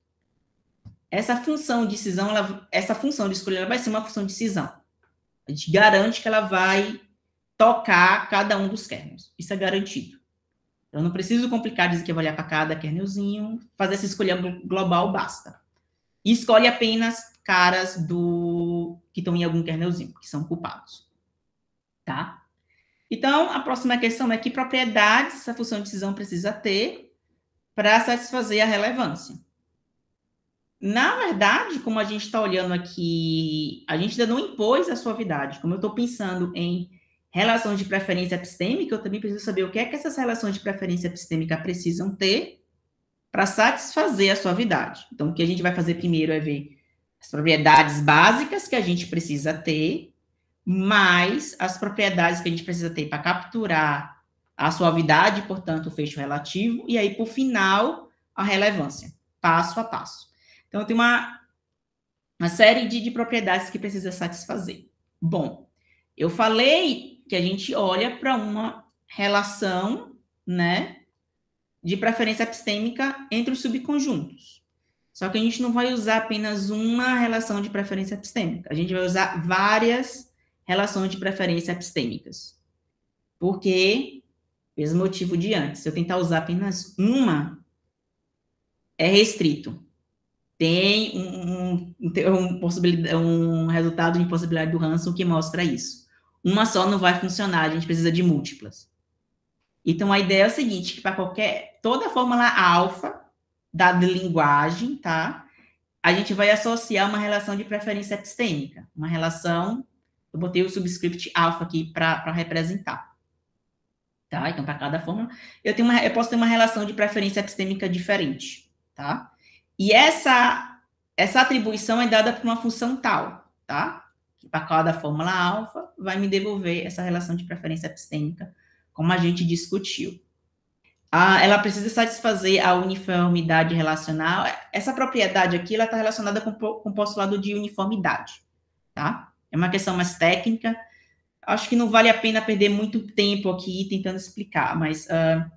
essa função de decisão, ela, essa função de escolha, ela vai ser uma função de decisão. A gente garante que ela vai tocar cada um dos kernels. Isso é garantido. Eu não preciso complicar, dizer que eu vou olhar para cada kernelzinho, fazer essa escolha global, basta. E escolhe apenas caras do que estão em algum kernelzinho, que são culpados. Tá? Então, a próxima questão é que propriedades essa função de decisão precisa ter para satisfazer a relevância. Na verdade, como a gente está olhando aqui, a gente ainda não impôs a suavidade. Como eu estou pensando em relação de preferência epistêmica, eu também preciso saber o que é que essas relações de preferência epistêmica precisam ter para satisfazer a suavidade. Então, o que a gente vai fazer primeiro é ver as propriedades básicas que a gente precisa ter, mais as propriedades que a gente precisa ter para capturar a suavidade, portanto, o fecho relativo, e aí, por final, a relevância, passo a passo. Então, tem uma, uma série de, de propriedades que precisa satisfazer. Bom, eu falei que a gente olha para uma relação, né, de preferência epistêmica entre os subconjuntos. Só que a gente não vai usar apenas uma relação de preferência epistêmica, a gente vai usar várias relações de preferência epistêmicas. Porque, mesmo motivo de antes, se eu tentar usar apenas uma, é restrito. Tem um, um, um, um resultado de impossibilidade do Hanson que mostra isso uma só não vai funcionar, a gente precisa de múltiplas. Então a ideia é o seguinte, que para qualquer toda fórmula alfa da linguagem, tá? A gente vai associar uma relação de preferência epistêmica, uma relação, eu botei o subscript alfa aqui para representar. Tá? Então para cada fórmula, eu tenho uma, eu posso ter uma relação de preferência epistêmica diferente, tá? E essa essa atribuição é dada por uma função tal, tá? que para tá qual da fórmula alfa vai me devolver essa relação de preferência epistêmica, como a gente discutiu. Ah, ela precisa satisfazer a uniformidade relacional. Essa propriedade aqui, ela está relacionada com, com o postulado de uniformidade, tá? É uma questão mais técnica. Acho que não vale a pena perder muito tempo aqui tentando explicar, mas uh,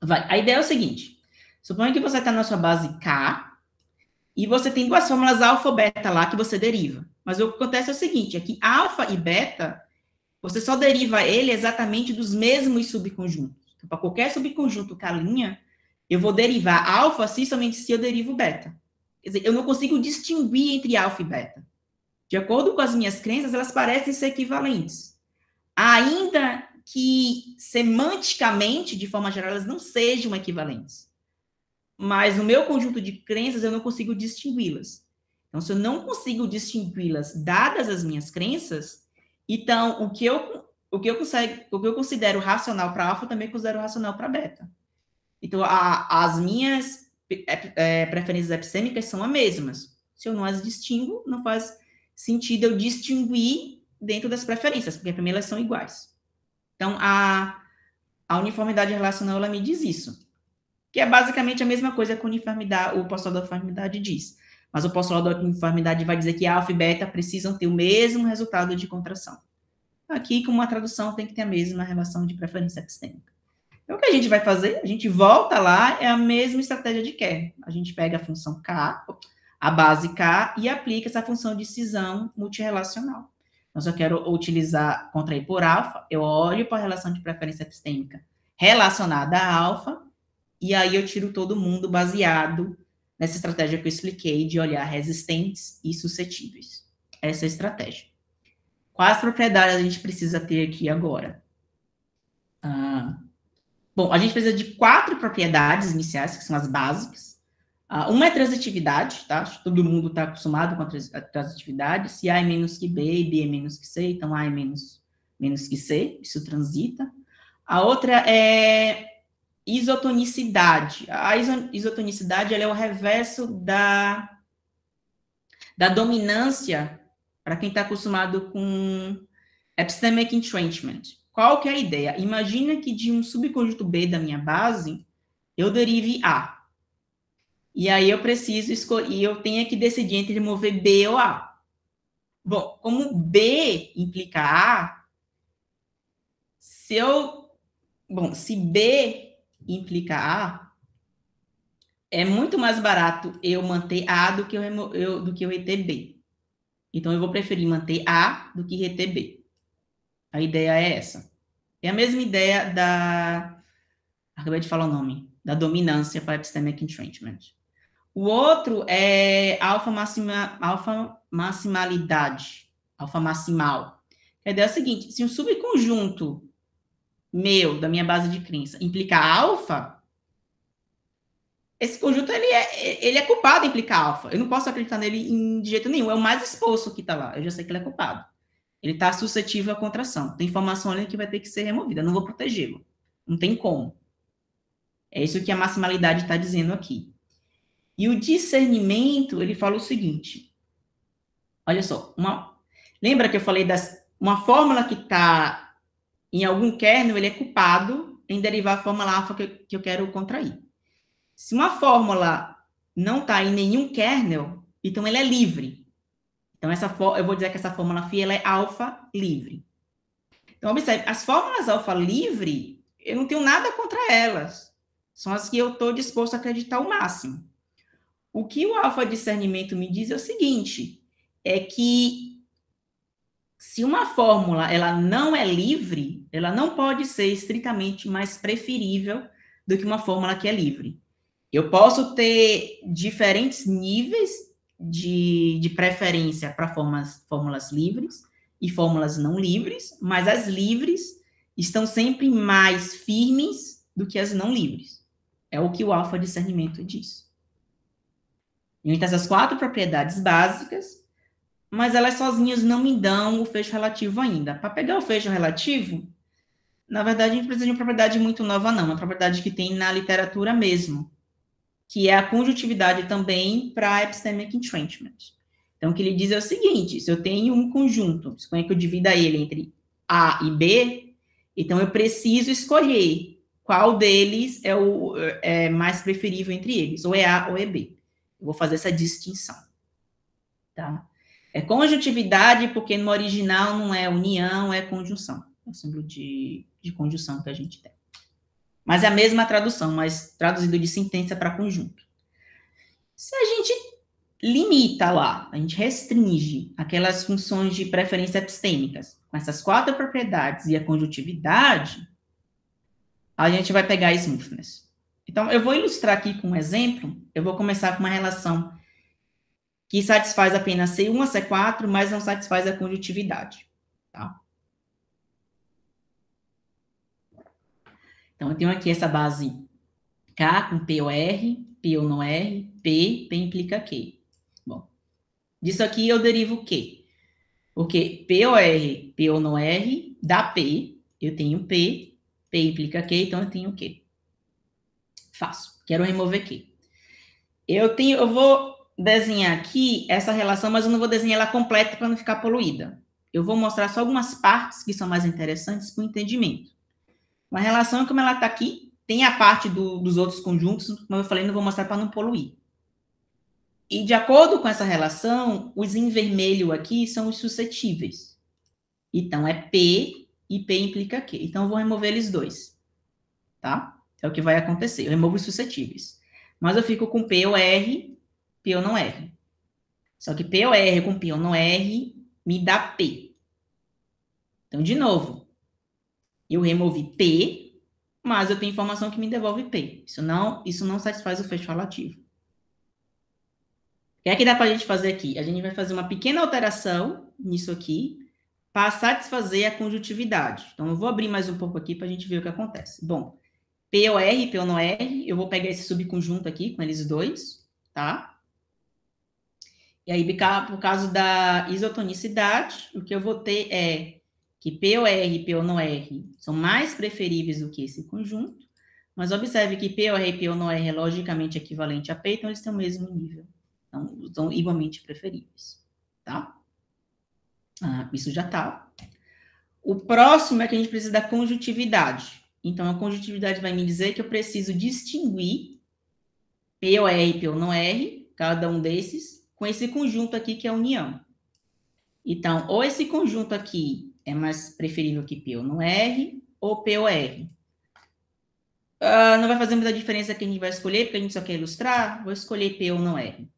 vai. a ideia é o seguinte. Suponha que você está na sua base K e você tem duas fórmulas alfa beta lá que você deriva. Mas o que acontece é o seguinte, é que alfa e beta, você só deriva ele exatamente dos mesmos subconjuntos. Então, para qualquer subconjunto calinha, eu vou derivar alfa se somente se eu derivo beta. Quer dizer, eu não consigo distinguir entre alfa e beta. De acordo com as minhas crenças, elas parecem ser equivalentes. Ainda que semanticamente, de forma geral, elas não sejam equivalentes. Mas no meu conjunto de crenças, eu não consigo distingui-las. Então, se eu não consigo distingui-las dadas as minhas crenças, então o que eu, o que eu, consigo, o que eu considero racional para alfa, eu também considero racional para beta. Então, a, as minhas é, preferências epistêmicas são as mesmas. Se eu não as distingo, não faz sentido eu distinguir dentro das preferências, porque para mim elas são iguais. Então, a, a uniformidade relacional, ela me diz isso. Que é basicamente a mesma coisa que uniformidade, o postulado da uniformidade diz. Mas o postulado da uniformidade vai dizer que alfa e beta precisam ter o mesmo resultado de contração. Aqui, com uma tradução, tem que ter a mesma relação de preferência epistêmica. Então, o que a gente vai fazer? A gente volta lá, é a mesma estratégia de Kerr. A gente pega a função K, a base K, e aplica essa função de cisão multirelacional. Então, se Eu quero utilizar, contrair por alfa, eu olho para a relação de preferência epistêmica relacionada a alfa, e aí eu tiro todo mundo baseado nessa estratégia que eu expliquei de olhar resistentes e suscetíveis. Essa é a estratégia. Quais propriedades a gente precisa ter aqui agora? Ah, bom, a gente precisa de quatro propriedades iniciais, que são as básicas. Ah, uma é transitividade, tá? Todo mundo está acostumado com a transitividade. Se A é menos que B e B é menos que C, então A é menos, menos que C, isso transita. A outra é isotonicidade. A isotonicidade ela é o reverso da, da dominância para quem está acostumado com epistemic entrenchment. Qual que é a ideia? Imagina que de um subconjunto B da minha base, eu derive A. E aí eu preciso escolher, eu tenho que decidir entre mover B ou A. Bom, como B implica A, se eu. Bom, se B implica A, é muito mais barato eu manter A do que eu, eu, do que eu reter B. Então, eu vou preferir manter A do que reter B. A ideia é essa. É a mesma ideia da. Acabei de falar o nome. Da dominância para epistemic entrenchment. O outro é alfa, maxima, alfa maximalidade, alfa maximal. A ideia é a seguinte: se um subconjunto meu, da minha base de crença, implica alfa, esse conjunto ele é, ele é culpado em implicar alfa. Eu não posso acreditar nele em, de jeito nenhum. É o mais exposto que está lá. Eu já sei que ele é culpado. Ele está suscetível à contração. Tem informação ali que vai ter que ser removida. Eu não vou protegê-lo. Não tem como. É isso que a maximalidade está dizendo aqui. E o discernimento, ele fala o seguinte. Olha só, uma, lembra que eu falei das uma fórmula que está em algum kernel, ele é culpado em derivar a fórmula alfa que, que eu quero contrair. Se uma fórmula não está em nenhum kernel, então ele é livre. Então, essa eu vou dizer que essa fórmula φ ela é alfa livre. Então, observe, as fórmulas alfa livre, eu não tenho nada contra elas. São as que eu estou disposto a acreditar o máximo. O que o alfa discernimento me diz é o seguinte, é que se uma fórmula ela não é livre, ela não pode ser estritamente mais preferível do que uma fórmula que é livre. Eu posso ter diferentes níveis de, de preferência para fórmulas, fórmulas livres e fórmulas não livres, mas as livres estão sempre mais firmes do que as não livres. É o que o alfa discernimento diz. E então, essas quatro propriedades básicas mas elas sozinhas não me dão o fecho relativo ainda. Para pegar o fecho relativo, na verdade, a gente precisa de uma propriedade muito nova, não, uma propriedade que tem na literatura mesmo, que é a conjuntividade também para epistemic entrenchment. Então, o que ele diz é o seguinte: se eu tenho um conjunto, suponha que eu divida ele entre A e B, então eu preciso escolher qual deles é o é mais preferível entre eles, ou é A ou é B. Eu vou fazer essa distinção. Tá? É conjuntividade, porque no original não é união, é conjunção. É o símbolo de, de conjunção que a gente tem. Mas é a mesma tradução, mas traduzido de sentença para conjunto. Se a gente limita lá, a gente restringe aquelas funções de preferência epistêmicas com essas quatro propriedades e a conjuntividade, a gente vai pegar a smoothness. Então, eu vou ilustrar aqui com um exemplo, eu vou começar com uma relação que satisfaz apenas C1 a C4, mas não satisfaz a condutividade. Tá? Então, eu tenho aqui essa base K com POR, P ou não R, P, P implica Q. Bom, disso aqui eu derivo Q. Porque POR, P ou não R, dá P. Eu tenho P, P implica Q, então eu tenho Q. Faço. Quero remover Q. Eu tenho, eu vou desenhar aqui essa relação, mas eu não vou desenhar ela completa para não ficar poluída. Eu vou mostrar só algumas partes que são mais interessantes para o entendimento. Uma relação, é como ela está aqui, tem a parte do, dos outros conjuntos, como eu falei, não vou mostrar para não poluir. E de acordo com essa relação, os em vermelho aqui são os suscetíveis. Então, é P e P implica Q. Então, eu vou remover eles dois. Tá? É o que vai acontecer. Eu removo os suscetíveis. Mas eu fico com P ou R P ou não R. Só que P ou R com P ou não R me dá P. Então, de novo, eu removi P, mas eu tenho informação que me devolve P. Isso não, isso não satisfaz o fecho relativo. O que é que dá para a gente fazer aqui? A gente vai fazer uma pequena alteração nisso aqui para satisfazer a conjuntividade. Então, eu vou abrir mais um pouco aqui para a gente ver o que acontece. Bom, P ou R, P ou não R, eu vou pegar esse subconjunto aqui com eles dois, tá? E aí, por causa da isotonicidade, o que eu vou ter é que POR e PONOR são mais preferíveis do que esse conjunto, mas observe que POR e PONOR é logicamente equivalente a P, então eles têm o mesmo nível. Então, são igualmente preferíveis, tá? Ah, isso já tá. O próximo é que a gente precisa da conjuntividade. Então, a conjuntividade vai me dizer que eu preciso distinguir POR e PONOR, cada um desses, com esse conjunto aqui que é a união. Então, ou esse conjunto aqui é mais preferível que P ou não R, ou P ou R. Uh, não vai fazer muita diferença quem a gente vai escolher, porque a gente só quer ilustrar. Vou escolher P ou não R.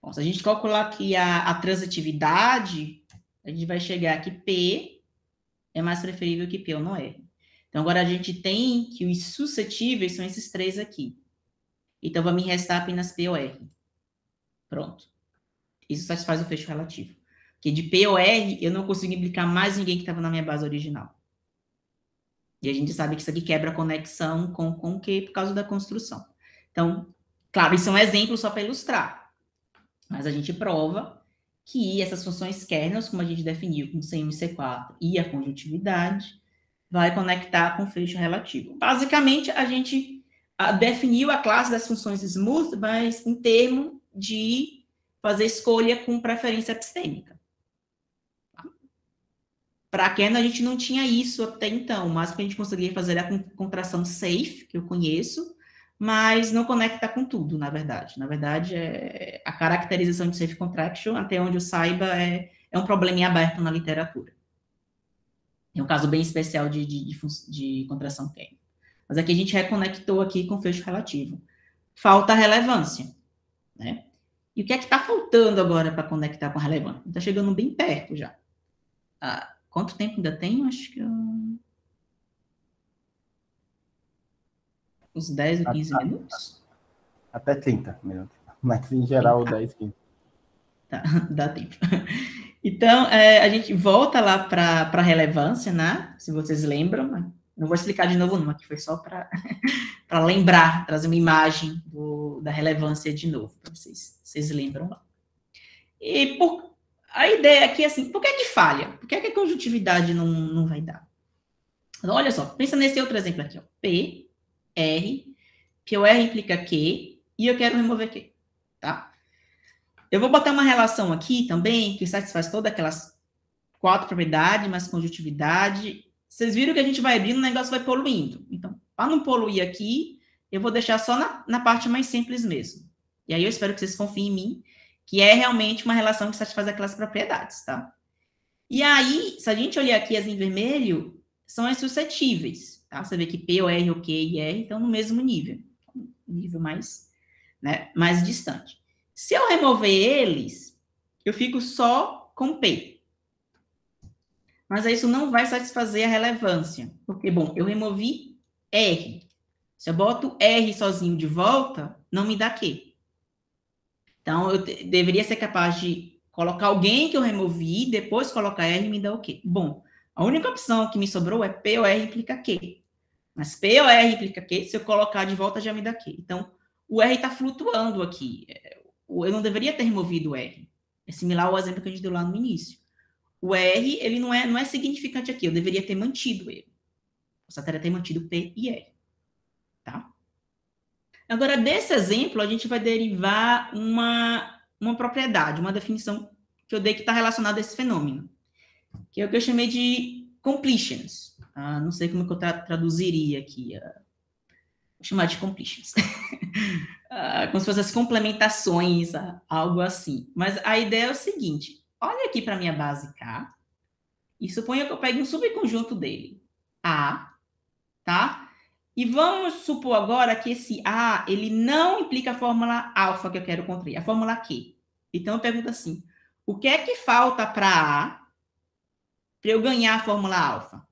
Bom, se a gente calcular aqui a, a transitividade, a gente vai chegar que P é mais preferível que P ou não R. Então, agora a gente tem que os suscetíveis são esses três aqui. Então, vai me restar apenas P ou R. Pronto. Isso satisfaz o fecho relativo. Porque de POR eu não consigo implicar mais ninguém que estava na minha base original. E a gente sabe que isso aqui quebra a conexão com, com o que por causa da construção. Então, claro, isso é um exemplo só para ilustrar. Mas a gente prova que essas funções kernels, como a gente definiu com C1 e C4 e a conjuntividade, vai conectar com o fecho relativo. Basicamente, a gente ah, definiu a classe das funções smooth, mas em termo de fazer escolha com preferência epistêmica. Para Kern, a gente não tinha isso até então, mas que a gente conseguia fazer a contração safe, que eu conheço, mas não conecta com tudo, na verdade. Na verdade, é, a caracterização de safe contraction, até onde eu saiba, é, é um problema em aberto na literatura. É um caso bem especial de, de, de, de contração Kern. Mas aqui a gente reconectou aqui com fecho relativo. Falta relevância. Né? E o que é que está faltando agora para conectar com a relevância? Está chegando bem perto já. Ah, quanto tempo ainda tem? Acho que. Uh, uns 10 ou 15 até, minutos? Até 30 minutos. Mas em geral, 30. 10, 15. Tá, dá tempo. Então, é, a gente volta lá para a relevância, né? Se vocês lembram, não vou explicar de novo, não, aqui foi só para lembrar, trazer uma imagem do, da relevância de novo, para vocês, vocês lembram lá. E por, a ideia aqui é assim, por que é que falha? Por que é que a conjuntividade não, não vai dar? Então, olha só, pensa nesse outro exemplo aqui, ó. P, R, que é o R implica Q, e eu quero remover Q, tá? Eu vou botar uma relação aqui também, que satisfaz todas aquelas quatro propriedades, mais conjuntividade. Vocês viram que a gente vai abrindo, o negócio vai poluindo. Então, para não poluir aqui, eu vou deixar só na, na parte mais simples mesmo. E aí eu espero que vocês confiem em mim, que é realmente uma relação que satisfaz aquelas propriedades, tá? E aí, se a gente olhar aqui as em vermelho, são as suscetíveis, tá? Você vê que P, O, R, O, Q e R estão no mesmo nível, nível mais, né, mais distante. Se eu remover eles, eu fico só com P. Mas isso não vai satisfazer a relevância, porque, bom, eu removi R, se eu boto R sozinho de volta, não me dá Q. Então, eu deveria ser capaz de colocar alguém que eu removi, depois colocar R e me dá o quê? Bom, a única opção que me sobrou é P ou R implica Q. Mas P ou R implica Q, se eu colocar de volta, já me dá Q. Então, o R está flutuando aqui. É, eu não deveria ter removido o R. É similar ao exemplo que a gente deu lá no início. O R, ele não é, não é significante aqui. Eu deveria ter mantido ele. Eu só teria ter mantido P e R. Tá? Agora, desse exemplo, a gente vai derivar uma, uma propriedade, uma definição que eu dei que está relacionada a esse fenômeno, que é o que eu chamei de completions. Ah, não sei como é eu traduziria aqui. Ah, vou chamar de completions. ah, como se fossem as complementações, ah, algo assim. Mas a ideia é o seguinte: olha aqui para a minha base K, e suponha que eu pegue um subconjunto dele, A, tá? E vamos supor agora que esse A, ele não implica a fórmula alfa que eu quero construir, a fórmula Q. Então, eu pergunto assim, o que é que falta para A para eu ganhar a fórmula alfa?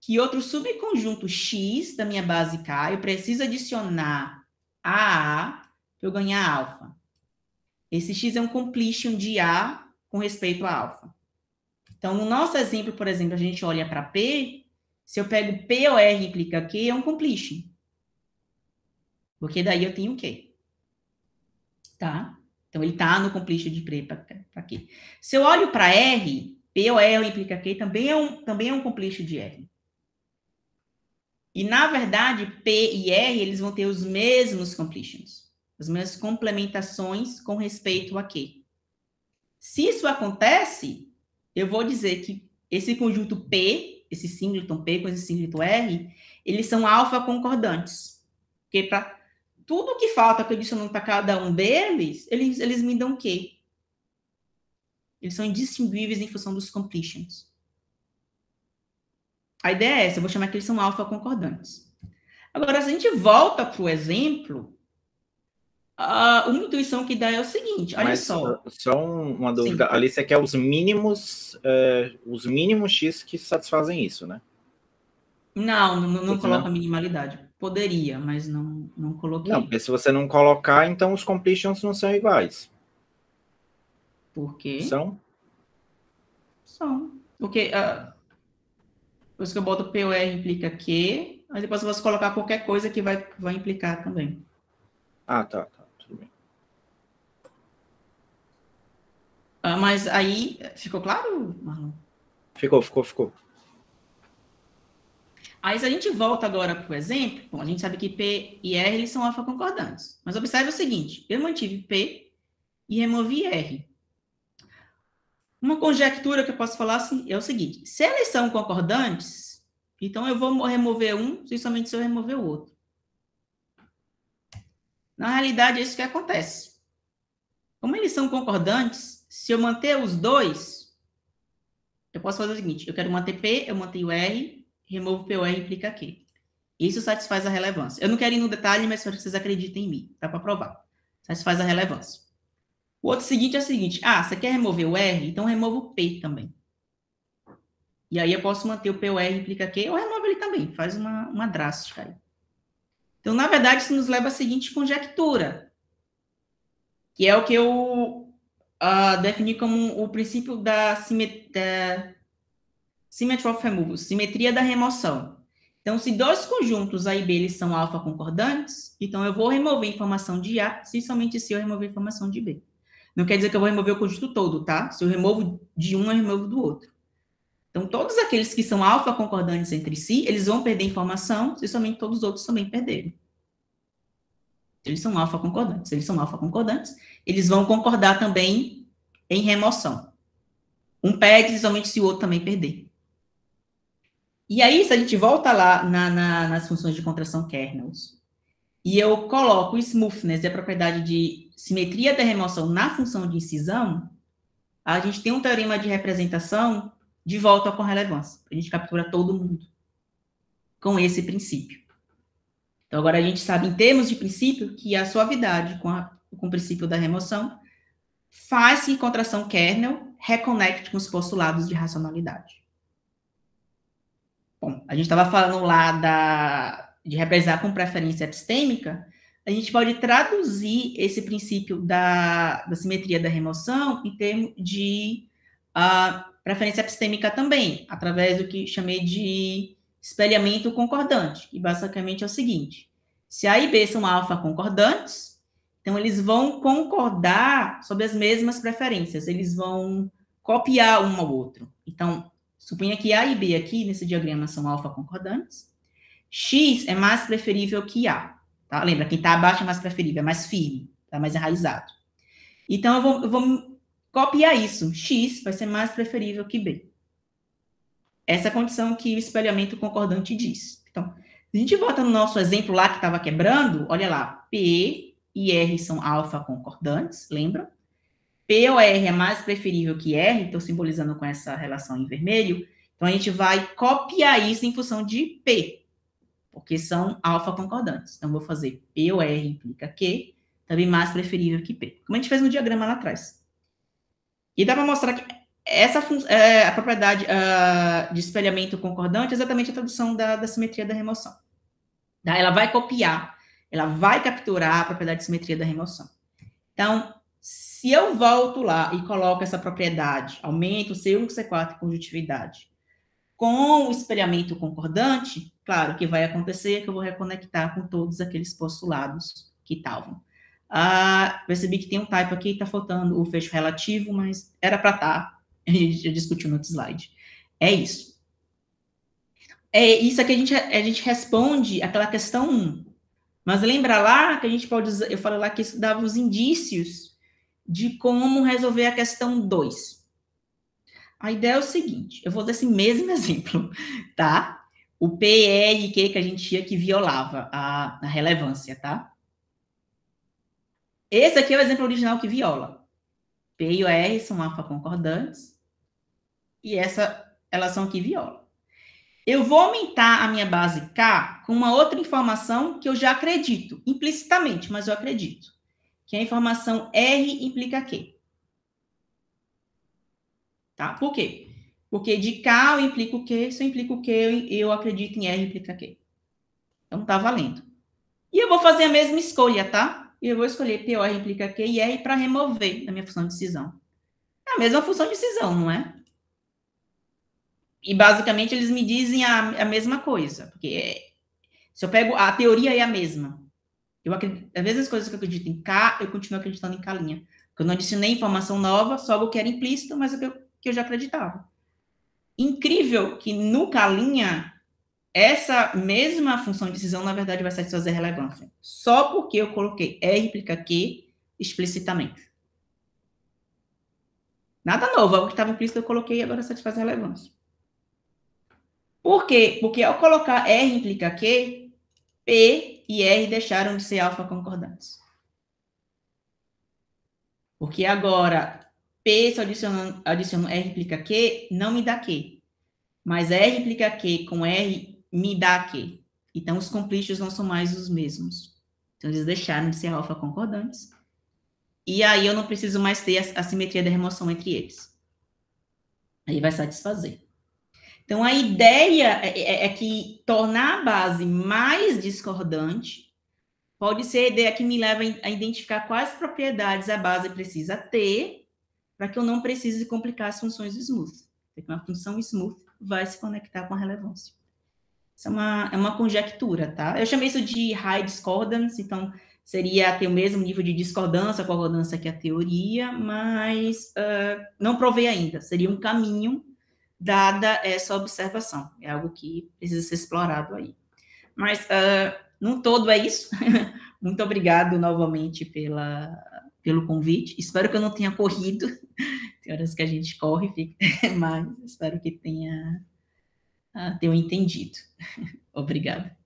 Que outro subconjunto X da minha base K eu preciso adicionar a A para eu ganhar alfa. Esse X é um completion de A com respeito a alfa. Então, no nosso exemplo, por exemplo, a gente olha para P, se eu pego P ou R e clico aqui, é um completion. Porque daí eu tenho o quê? Tá? Então, ele tá no completion de P para aqui. Se eu olho para R, P ou R implica Q também é um, também é um completion de R. E, na verdade, P e R, eles vão ter os mesmos completions. As mesmas complementações com respeito a Q. Se isso acontece, eu vou dizer que esse conjunto P esse singleton P com esse singleton R, eles são alfa concordantes. Porque para tudo que falta que eu adiciono para cada um deles, eles, eles me dão o quê? Eles são indistinguíveis em função dos completions. A ideia é essa, eu vou chamar que eles são alfa concordantes. Agora, se a gente volta para o exemplo, a, uma intuição que dá é o seguinte, olha Mas, só. Só uma dúvida, Sim. ali você quer os mínimos, é, os mínimos X que satisfazem isso, né? Não, não, não coloca minimalidade. Poderia, mas não, não coloquei. Não, porque se você não colocar, então os completions não são iguais. Por quê? São? São. Porque uh, ah, depois que eu boto POR implica que, aí depois eu posso colocar qualquer coisa que vai, vai implicar também. Ah, tá. Ah, mas aí, ficou claro, Marlon? Ficou, ficou, ficou. Aí, se a gente volta agora para o exemplo, bom, a gente sabe que P e R eles são alfa concordantes. Mas observe o seguinte: eu mantive P e removi R. Uma conjectura que eu posso falar assim, é o seguinte: se eles são concordantes, então eu vou remover um, somente se eu remover o outro. Na realidade, é isso que acontece. Como eles são concordantes, se eu manter os dois, eu posso fazer o seguinte: eu quero manter P, eu mantenho R, removo POR e implica Q. Isso satisfaz a relevância. Eu não quero ir no detalhe, mas espero que vocês acreditem em mim. Dá para provar. Satisfaz a relevância. O outro seguinte é o seguinte: ah, você quer remover o R? Então removo o P também. E aí eu posso manter o POR implica Q, ou removo ele também. Faz uma, uma drástica aí. Então, na verdade, isso nos leva à seguinte conjectura, que é o que eu uh, definir como o princípio da, simet da symmetry of removal, simetria da remoção. Então, se dois conjuntos A e B eles são alfa concordantes, então eu vou remover informação de A se somente se eu remover informação de B. Não quer dizer que eu vou remover o conjunto todo, tá? Se eu removo de um, eu removo do outro. Então, todos aqueles que são alfa concordantes entre si, eles vão perder informação se somente todos os outros também perderem. Eles são alfa concordantes. Eles são alfa concordantes. Eles vão concordar também em remoção. Um perde, somente se o outro também perder. E aí, se a gente volta lá na, na, nas funções de contração kernels, e eu coloco smoothness, é a propriedade de simetria da remoção na função de incisão, a gente tem um teorema de representação de volta com relevância. A gente captura todo mundo com esse princípio. Então, agora a gente sabe, em termos de princípio, que a suavidade com, a, com o princípio da remoção faz que contração kernel reconecte com os postulados de racionalidade. Bom, a gente estava falando lá da, de represar com preferência epistêmica, a gente pode traduzir esse princípio da, da simetria da remoção em termos de uh, preferência epistêmica também, através do que chamei de espelhamento concordante. E basicamente é o seguinte: se A e B são alfa concordantes, então eles vão concordar sobre as mesmas preferências, eles vão copiar um ao outro. Então, suponha que A e B aqui nesse diagrama são alfa concordantes. X é mais preferível que A. Tá? Lembra, quem está abaixo é mais preferível, é mais firme, tá mais enraizado. Então, eu vou, eu vou copiar isso. X vai ser mais preferível que B. Essa condição que o espelhamento concordante diz. Então, a gente volta no nosso exemplo lá que estava quebrando, olha lá, P e R são alfa concordantes, lembram? P ou R é mais preferível que R, estou simbolizando com essa relação em vermelho. Então, a gente vai copiar isso em função de P, porque são alfa concordantes. Então, vou fazer P ou R implica Q, também mais preferível que P, como a gente fez no diagrama lá atrás. E dá para mostrar que essa é, a propriedade uh, de espelhamento concordante é exatamente a tradução da, da simetria da remoção. Tá? Ela vai copiar, ela vai capturar a propriedade de simetria da remoção. Então, se eu volto lá e coloco essa propriedade, aumento C1, C4 conjuntividade, com o espelhamento concordante, claro que vai acontecer que eu vou reconectar com todos aqueles postulados que estavam. Ah, percebi que tem um typo aqui, está faltando o fecho relativo, mas era para estar. Tá a gente já discutiu no outro slide. É isso. É isso que a gente, a gente responde aquela questão 1. Mas lembra lá que a gente pode usar, eu falei lá que isso dava os indícios de como resolver a questão 2. A ideia é o seguinte, eu vou dar esse mesmo exemplo, tá? O PE que a gente tinha que violava a, a relevância, tá? Esse aqui é o exemplo original que viola. P e o R são alfa concordantes e essa relação aqui viola. Eu vou aumentar a minha base K com uma outra informação que eu já acredito, implicitamente, mas eu acredito, que é a informação R implica Q. Tá? Por quê? Porque de K eu implico o Q, se eu implico o Q, eu acredito em R implica Q. Então tá valendo. E eu vou fazer a mesma escolha, tá? Eu vou escolher POR implica Q e R para remover da minha função de decisão. É a mesma função de decisão, não é? E basicamente eles me dizem a, a mesma coisa, porque é, se eu pego a teoria é a mesma. Eu acredito, às vezes as coisas que eu acredito em K, eu continuo acreditando em K linha. Porque eu não adicionei informação nova, só algo que era implícito, mas o que eu, que eu já acreditava. Incrível que no K linha essa mesma função de decisão, na verdade, vai satisfazer a relevância. Só porque eu coloquei R implica Q explicitamente. Nada novo, algo que estava implícito eu coloquei e agora satisfaz a relevância. Por quê? Porque ao colocar R implica Q, P e R deixaram de ser alfa concordantes. Porque agora, P se adicionando, adiciono R implica Q, não me dá Q. Mas R implica Q com R me dá Q. Então, os complícios não são mais os mesmos. Então, eles deixaram de ser alfa concordantes. E aí, eu não preciso mais ter a, a simetria da remoção entre eles. Aí vai satisfazer. Então, a ideia é, é, é, que tornar a base mais discordante pode ser a ideia que me leva a identificar quais propriedades a base precisa ter para que eu não precise complicar as funções smooth. Porque uma função smooth vai se conectar com a relevância. Isso é uma, é uma conjectura, tá? Eu chamei isso de high discordance, então seria ter o mesmo nível de discordância, concordância que a teoria, mas uh, não provei ainda. Seria um caminho dada essa observação. É algo que precisa ser explorado aí. Mas, uh, ah, num todo, é isso. Muito obrigado novamente pela, pelo convite. Espero que eu não tenha corrido. Tem horas que a gente corre, fica... mas espero que tenha, uh, entendido. Obrigada.